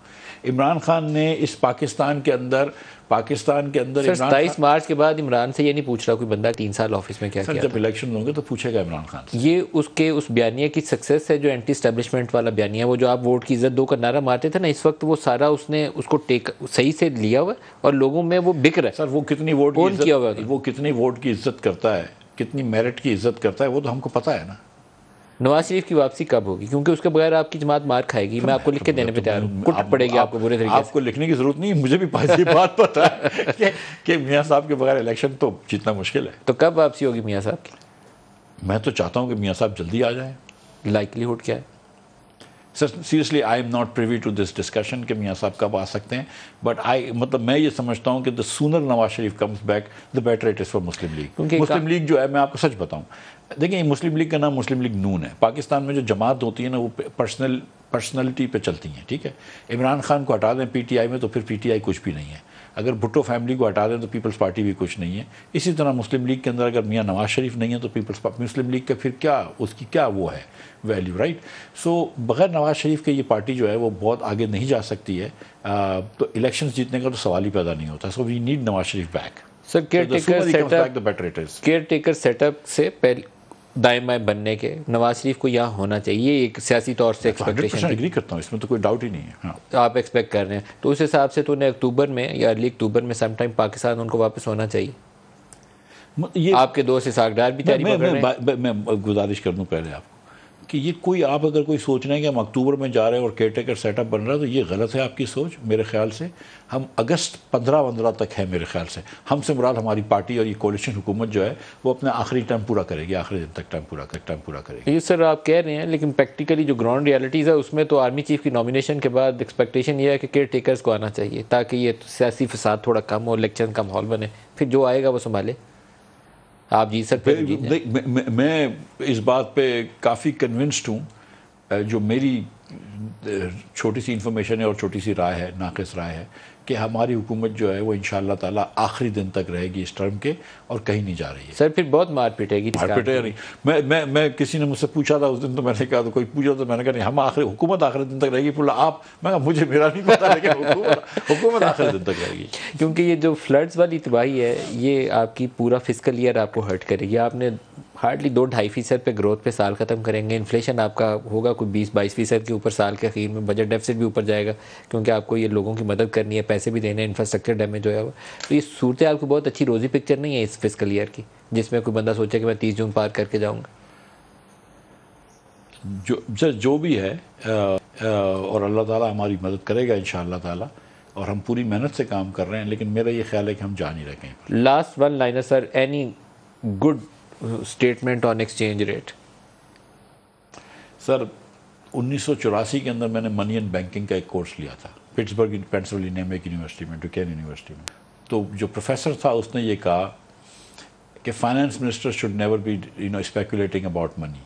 इमरान खान ने इस पाकिस्तान के अंदर पाकिस्तान के अंदर सताईस मार्च के बाद इमरान से ये नहीं पूछ रहा कोई बंदा तीन साल ऑफिस में क्या सर, जब इलेक्शन होंगे तो पूछेगा इमरान खान ये उसके उस बयानिया की सक्सेस है जो एंटी स्टैब्लिशमेंट वाला बयानिया वो जो आप वोट की इज्जत दो का नारा मारते थे ना इस वक्त वो सारा उसने उसको टेक सही से लिया हुआ और लोगों में वो बिक रहा है सर वो कितनी वोट किया हुआ वो कितनी वोट की इज्जत करता है कितनी मेरिट की इज्जत करता है वो तो हमको पता है ना नवाज शरीफ की वापसी कब होगी क्योंकि उसके बगैर आपकी जमात मार खाएगी मैं आपको लिख के देने पे तैयार हूँ आप, पड़ेगी आपको बुरे तरीके आपको लिखने की जरूरत नहीं मुझे भी बात पता है कि, कि मियाँ साहब के बगैर इलेक्शन तो जीतना मुश्किल है तो कब वापसी होगी मियाँ साहब की मैं तो चाहता हूँ कि मियाँ साहब जल्दी आ जाए लाइकलीहुड क्या है sir seriously I am not privy to this discussion कि मियाँ साहब कब आ सकते हैं बट आई मतलब मैं ये समझता हूँ कि the sooner Nawaz Sharif comes back the better it is for Muslim League Muslim League जो है मैं आपको सच बताऊँ देखिए मुस्लिम लीग का नाम मुस्लिम लीग नून है पाकिस्तान में जो जमात होती है ना वो पर्सनल पर्सनैलिटी पे चलती हैं ठीक है इमरान खान को हटा दें पीटीआई में तो फिर पीटीआई कुछ भी नहीं है अगर भुट्टो फैमिली को हटा दें तो पीपल्स पार्टी भी कुछ नहीं है इसी तरह मुस्लिम लीग के अंदर अगर मियाँ नवाज शरीफ नहीं है तो पीपल्स मुस्लिम लीग का फिर क्या उसकी क्या वो है वैल्यू राइट सो बगैर नवाज शरीफ के ये पार्टी जो है वो बहुत आगे नहीं जा सकती है आ, तो इलेक्शन जीतने का तो सवाल ही पैदा नहीं होता so we need Nawaz Sharif back sir caretaker setup caretaker setup से पहले दायमा बनने के नवाज शरीफ को यह होना चाहिए एक सियासी तौर से एक्सपेक्टेशन एग्री करता हूँ इसमें तो कोई डाउट ही नहीं है हाँ। आप एक्सपेक्ट कर रहे हैं तो उस हिसाब से तो उन्हें अक्टूबर में या अर्ली अक्टूबर में टाइम पाकिस्तान उनको वापस होना चाहिए ये आपके दोस्त इसहाकडार भी तैयारी मैं गुजारिश कर दूँ पहले आपको कि ये कोई आप अगर कोई सोच रहे हैं कि हम अक्टूबर में जा रहे हैं और केयर टेकर सेटअप बन रहा है तो ये गलत है आपकी सोच मेरे ख्याल से हम अगस्त पंद्रह पंद्रह तक है मेरे ख्याल से हमसे मुराद हमारी पार्टी और ये कोलिशन हुकूमत जो है वो अपना आखिरी टाइम पूरा करेगी आखिरी दिन तक टाइम पूरा कर टाइम पूरा करेगी ये सर आप कह रहे हैं लेकिन प्रैक्टिकली जो ग्राउंड रियलिटीज़ है उसमें तो आर्मी चीफ की नॉमिनेशन के बाद एक्सपेक्टेशन ये है कि केयर टेकर्स को आना चाहिए ताकि ये सियासी फसाद थोड़ा कम हो इलेक्शन का माहौल बने फिर जो आएगा वो संभाले आप जीत सकते हैं तो देख मैं, मैं इस बात पे काफ़ी कन्विंस्ड हूँ जो मेरी छोटी सी इन्फॉर्मेशन है और छोटी सी राय है नाकस राय है कि हमारी हुकूमत जो है वो इन ताला आखिरी दिन तक रहेगी इस टर्म के और कहीं नहीं जा रही है सर फिर बहुत मार पिटेगी मार पिटेगा नहीं मैं मैं मैं किसी ने मुझसे पूछा था उस दिन तो मैंने कहा तो कोई पूछा तो मैंने कहा नहीं हम आखिरी हुकूमत आखिरी दिन तक रहेगी बोला आप मैं मुझे मेरा नहीं पता लेकिन हुकूमत आखिरी दिन तक रहेगी क्योंकि ये जो फ्लड्स वाली तबाही है ये आपकी पूरा फिजिकल ईयर आपको हर्ट करेगी आपने हार्डली दो ढाई फीसद पर ग्रोथ पे साल ख़त्म करेंगे इन्फ्लेशन आपका होगा कोई बीस बाईस फीसद के ऊपर साल के अखीर में बजट डेफिसिट भी ऊपर जाएगा क्योंकि आपको ये लोगों की मदद करनी है पैसे भी देने हैं इंफ्रास्ट्रक्चर डैमेज होया हुआ तो ये सूरत आपको बहुत अच्छी रोजी पिक्चर नहीं है इस फिजिकल ईयर की जिसमें कोई बंदा सोचे कि मैं तीस जून पार करके जाऊँगा जो जो जो भी है आ, आ, और अल्लाह ताला हमारी मदद करेगा इन ताला और हम पूरी मेहनत से काम कर रहे हैं लेकिन मेरा ये ख्याल है कि हम जा नहीं रखें last one liner sir any good statement on exchange rate sir उन्नीस के अंदर मैंने मनी एंड बैंकिंग का एक कोर्स लिया था पिट्सबर्ग पेंसिल्वेनिया में एक यूनिवर्सिटी में डुकैन यूनिवर्सिटी में तो जो प्रोफेसर था उसने ये कहा कि finance minister should never be you know speculating about money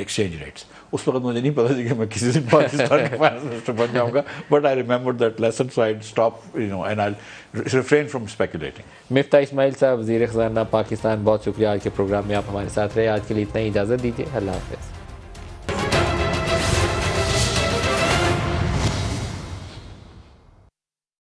exchange rates उस वक्त मुझे नहीं पता था कि मैं किसी दिन पाकिस्तान का फाइनेंस मिनिस्टर बन जाऊंगा but I remember that lesson so I stop you know and I refrain from speculating Miftah Ismail साहब वजी खजाना पाकिस्तान बहुत शुक्रिया आज के प्रोग्राम में आप हमारे साथ रहे आज के लिए इतना ही इजाज़त दीजिए अल्लाह हाफ़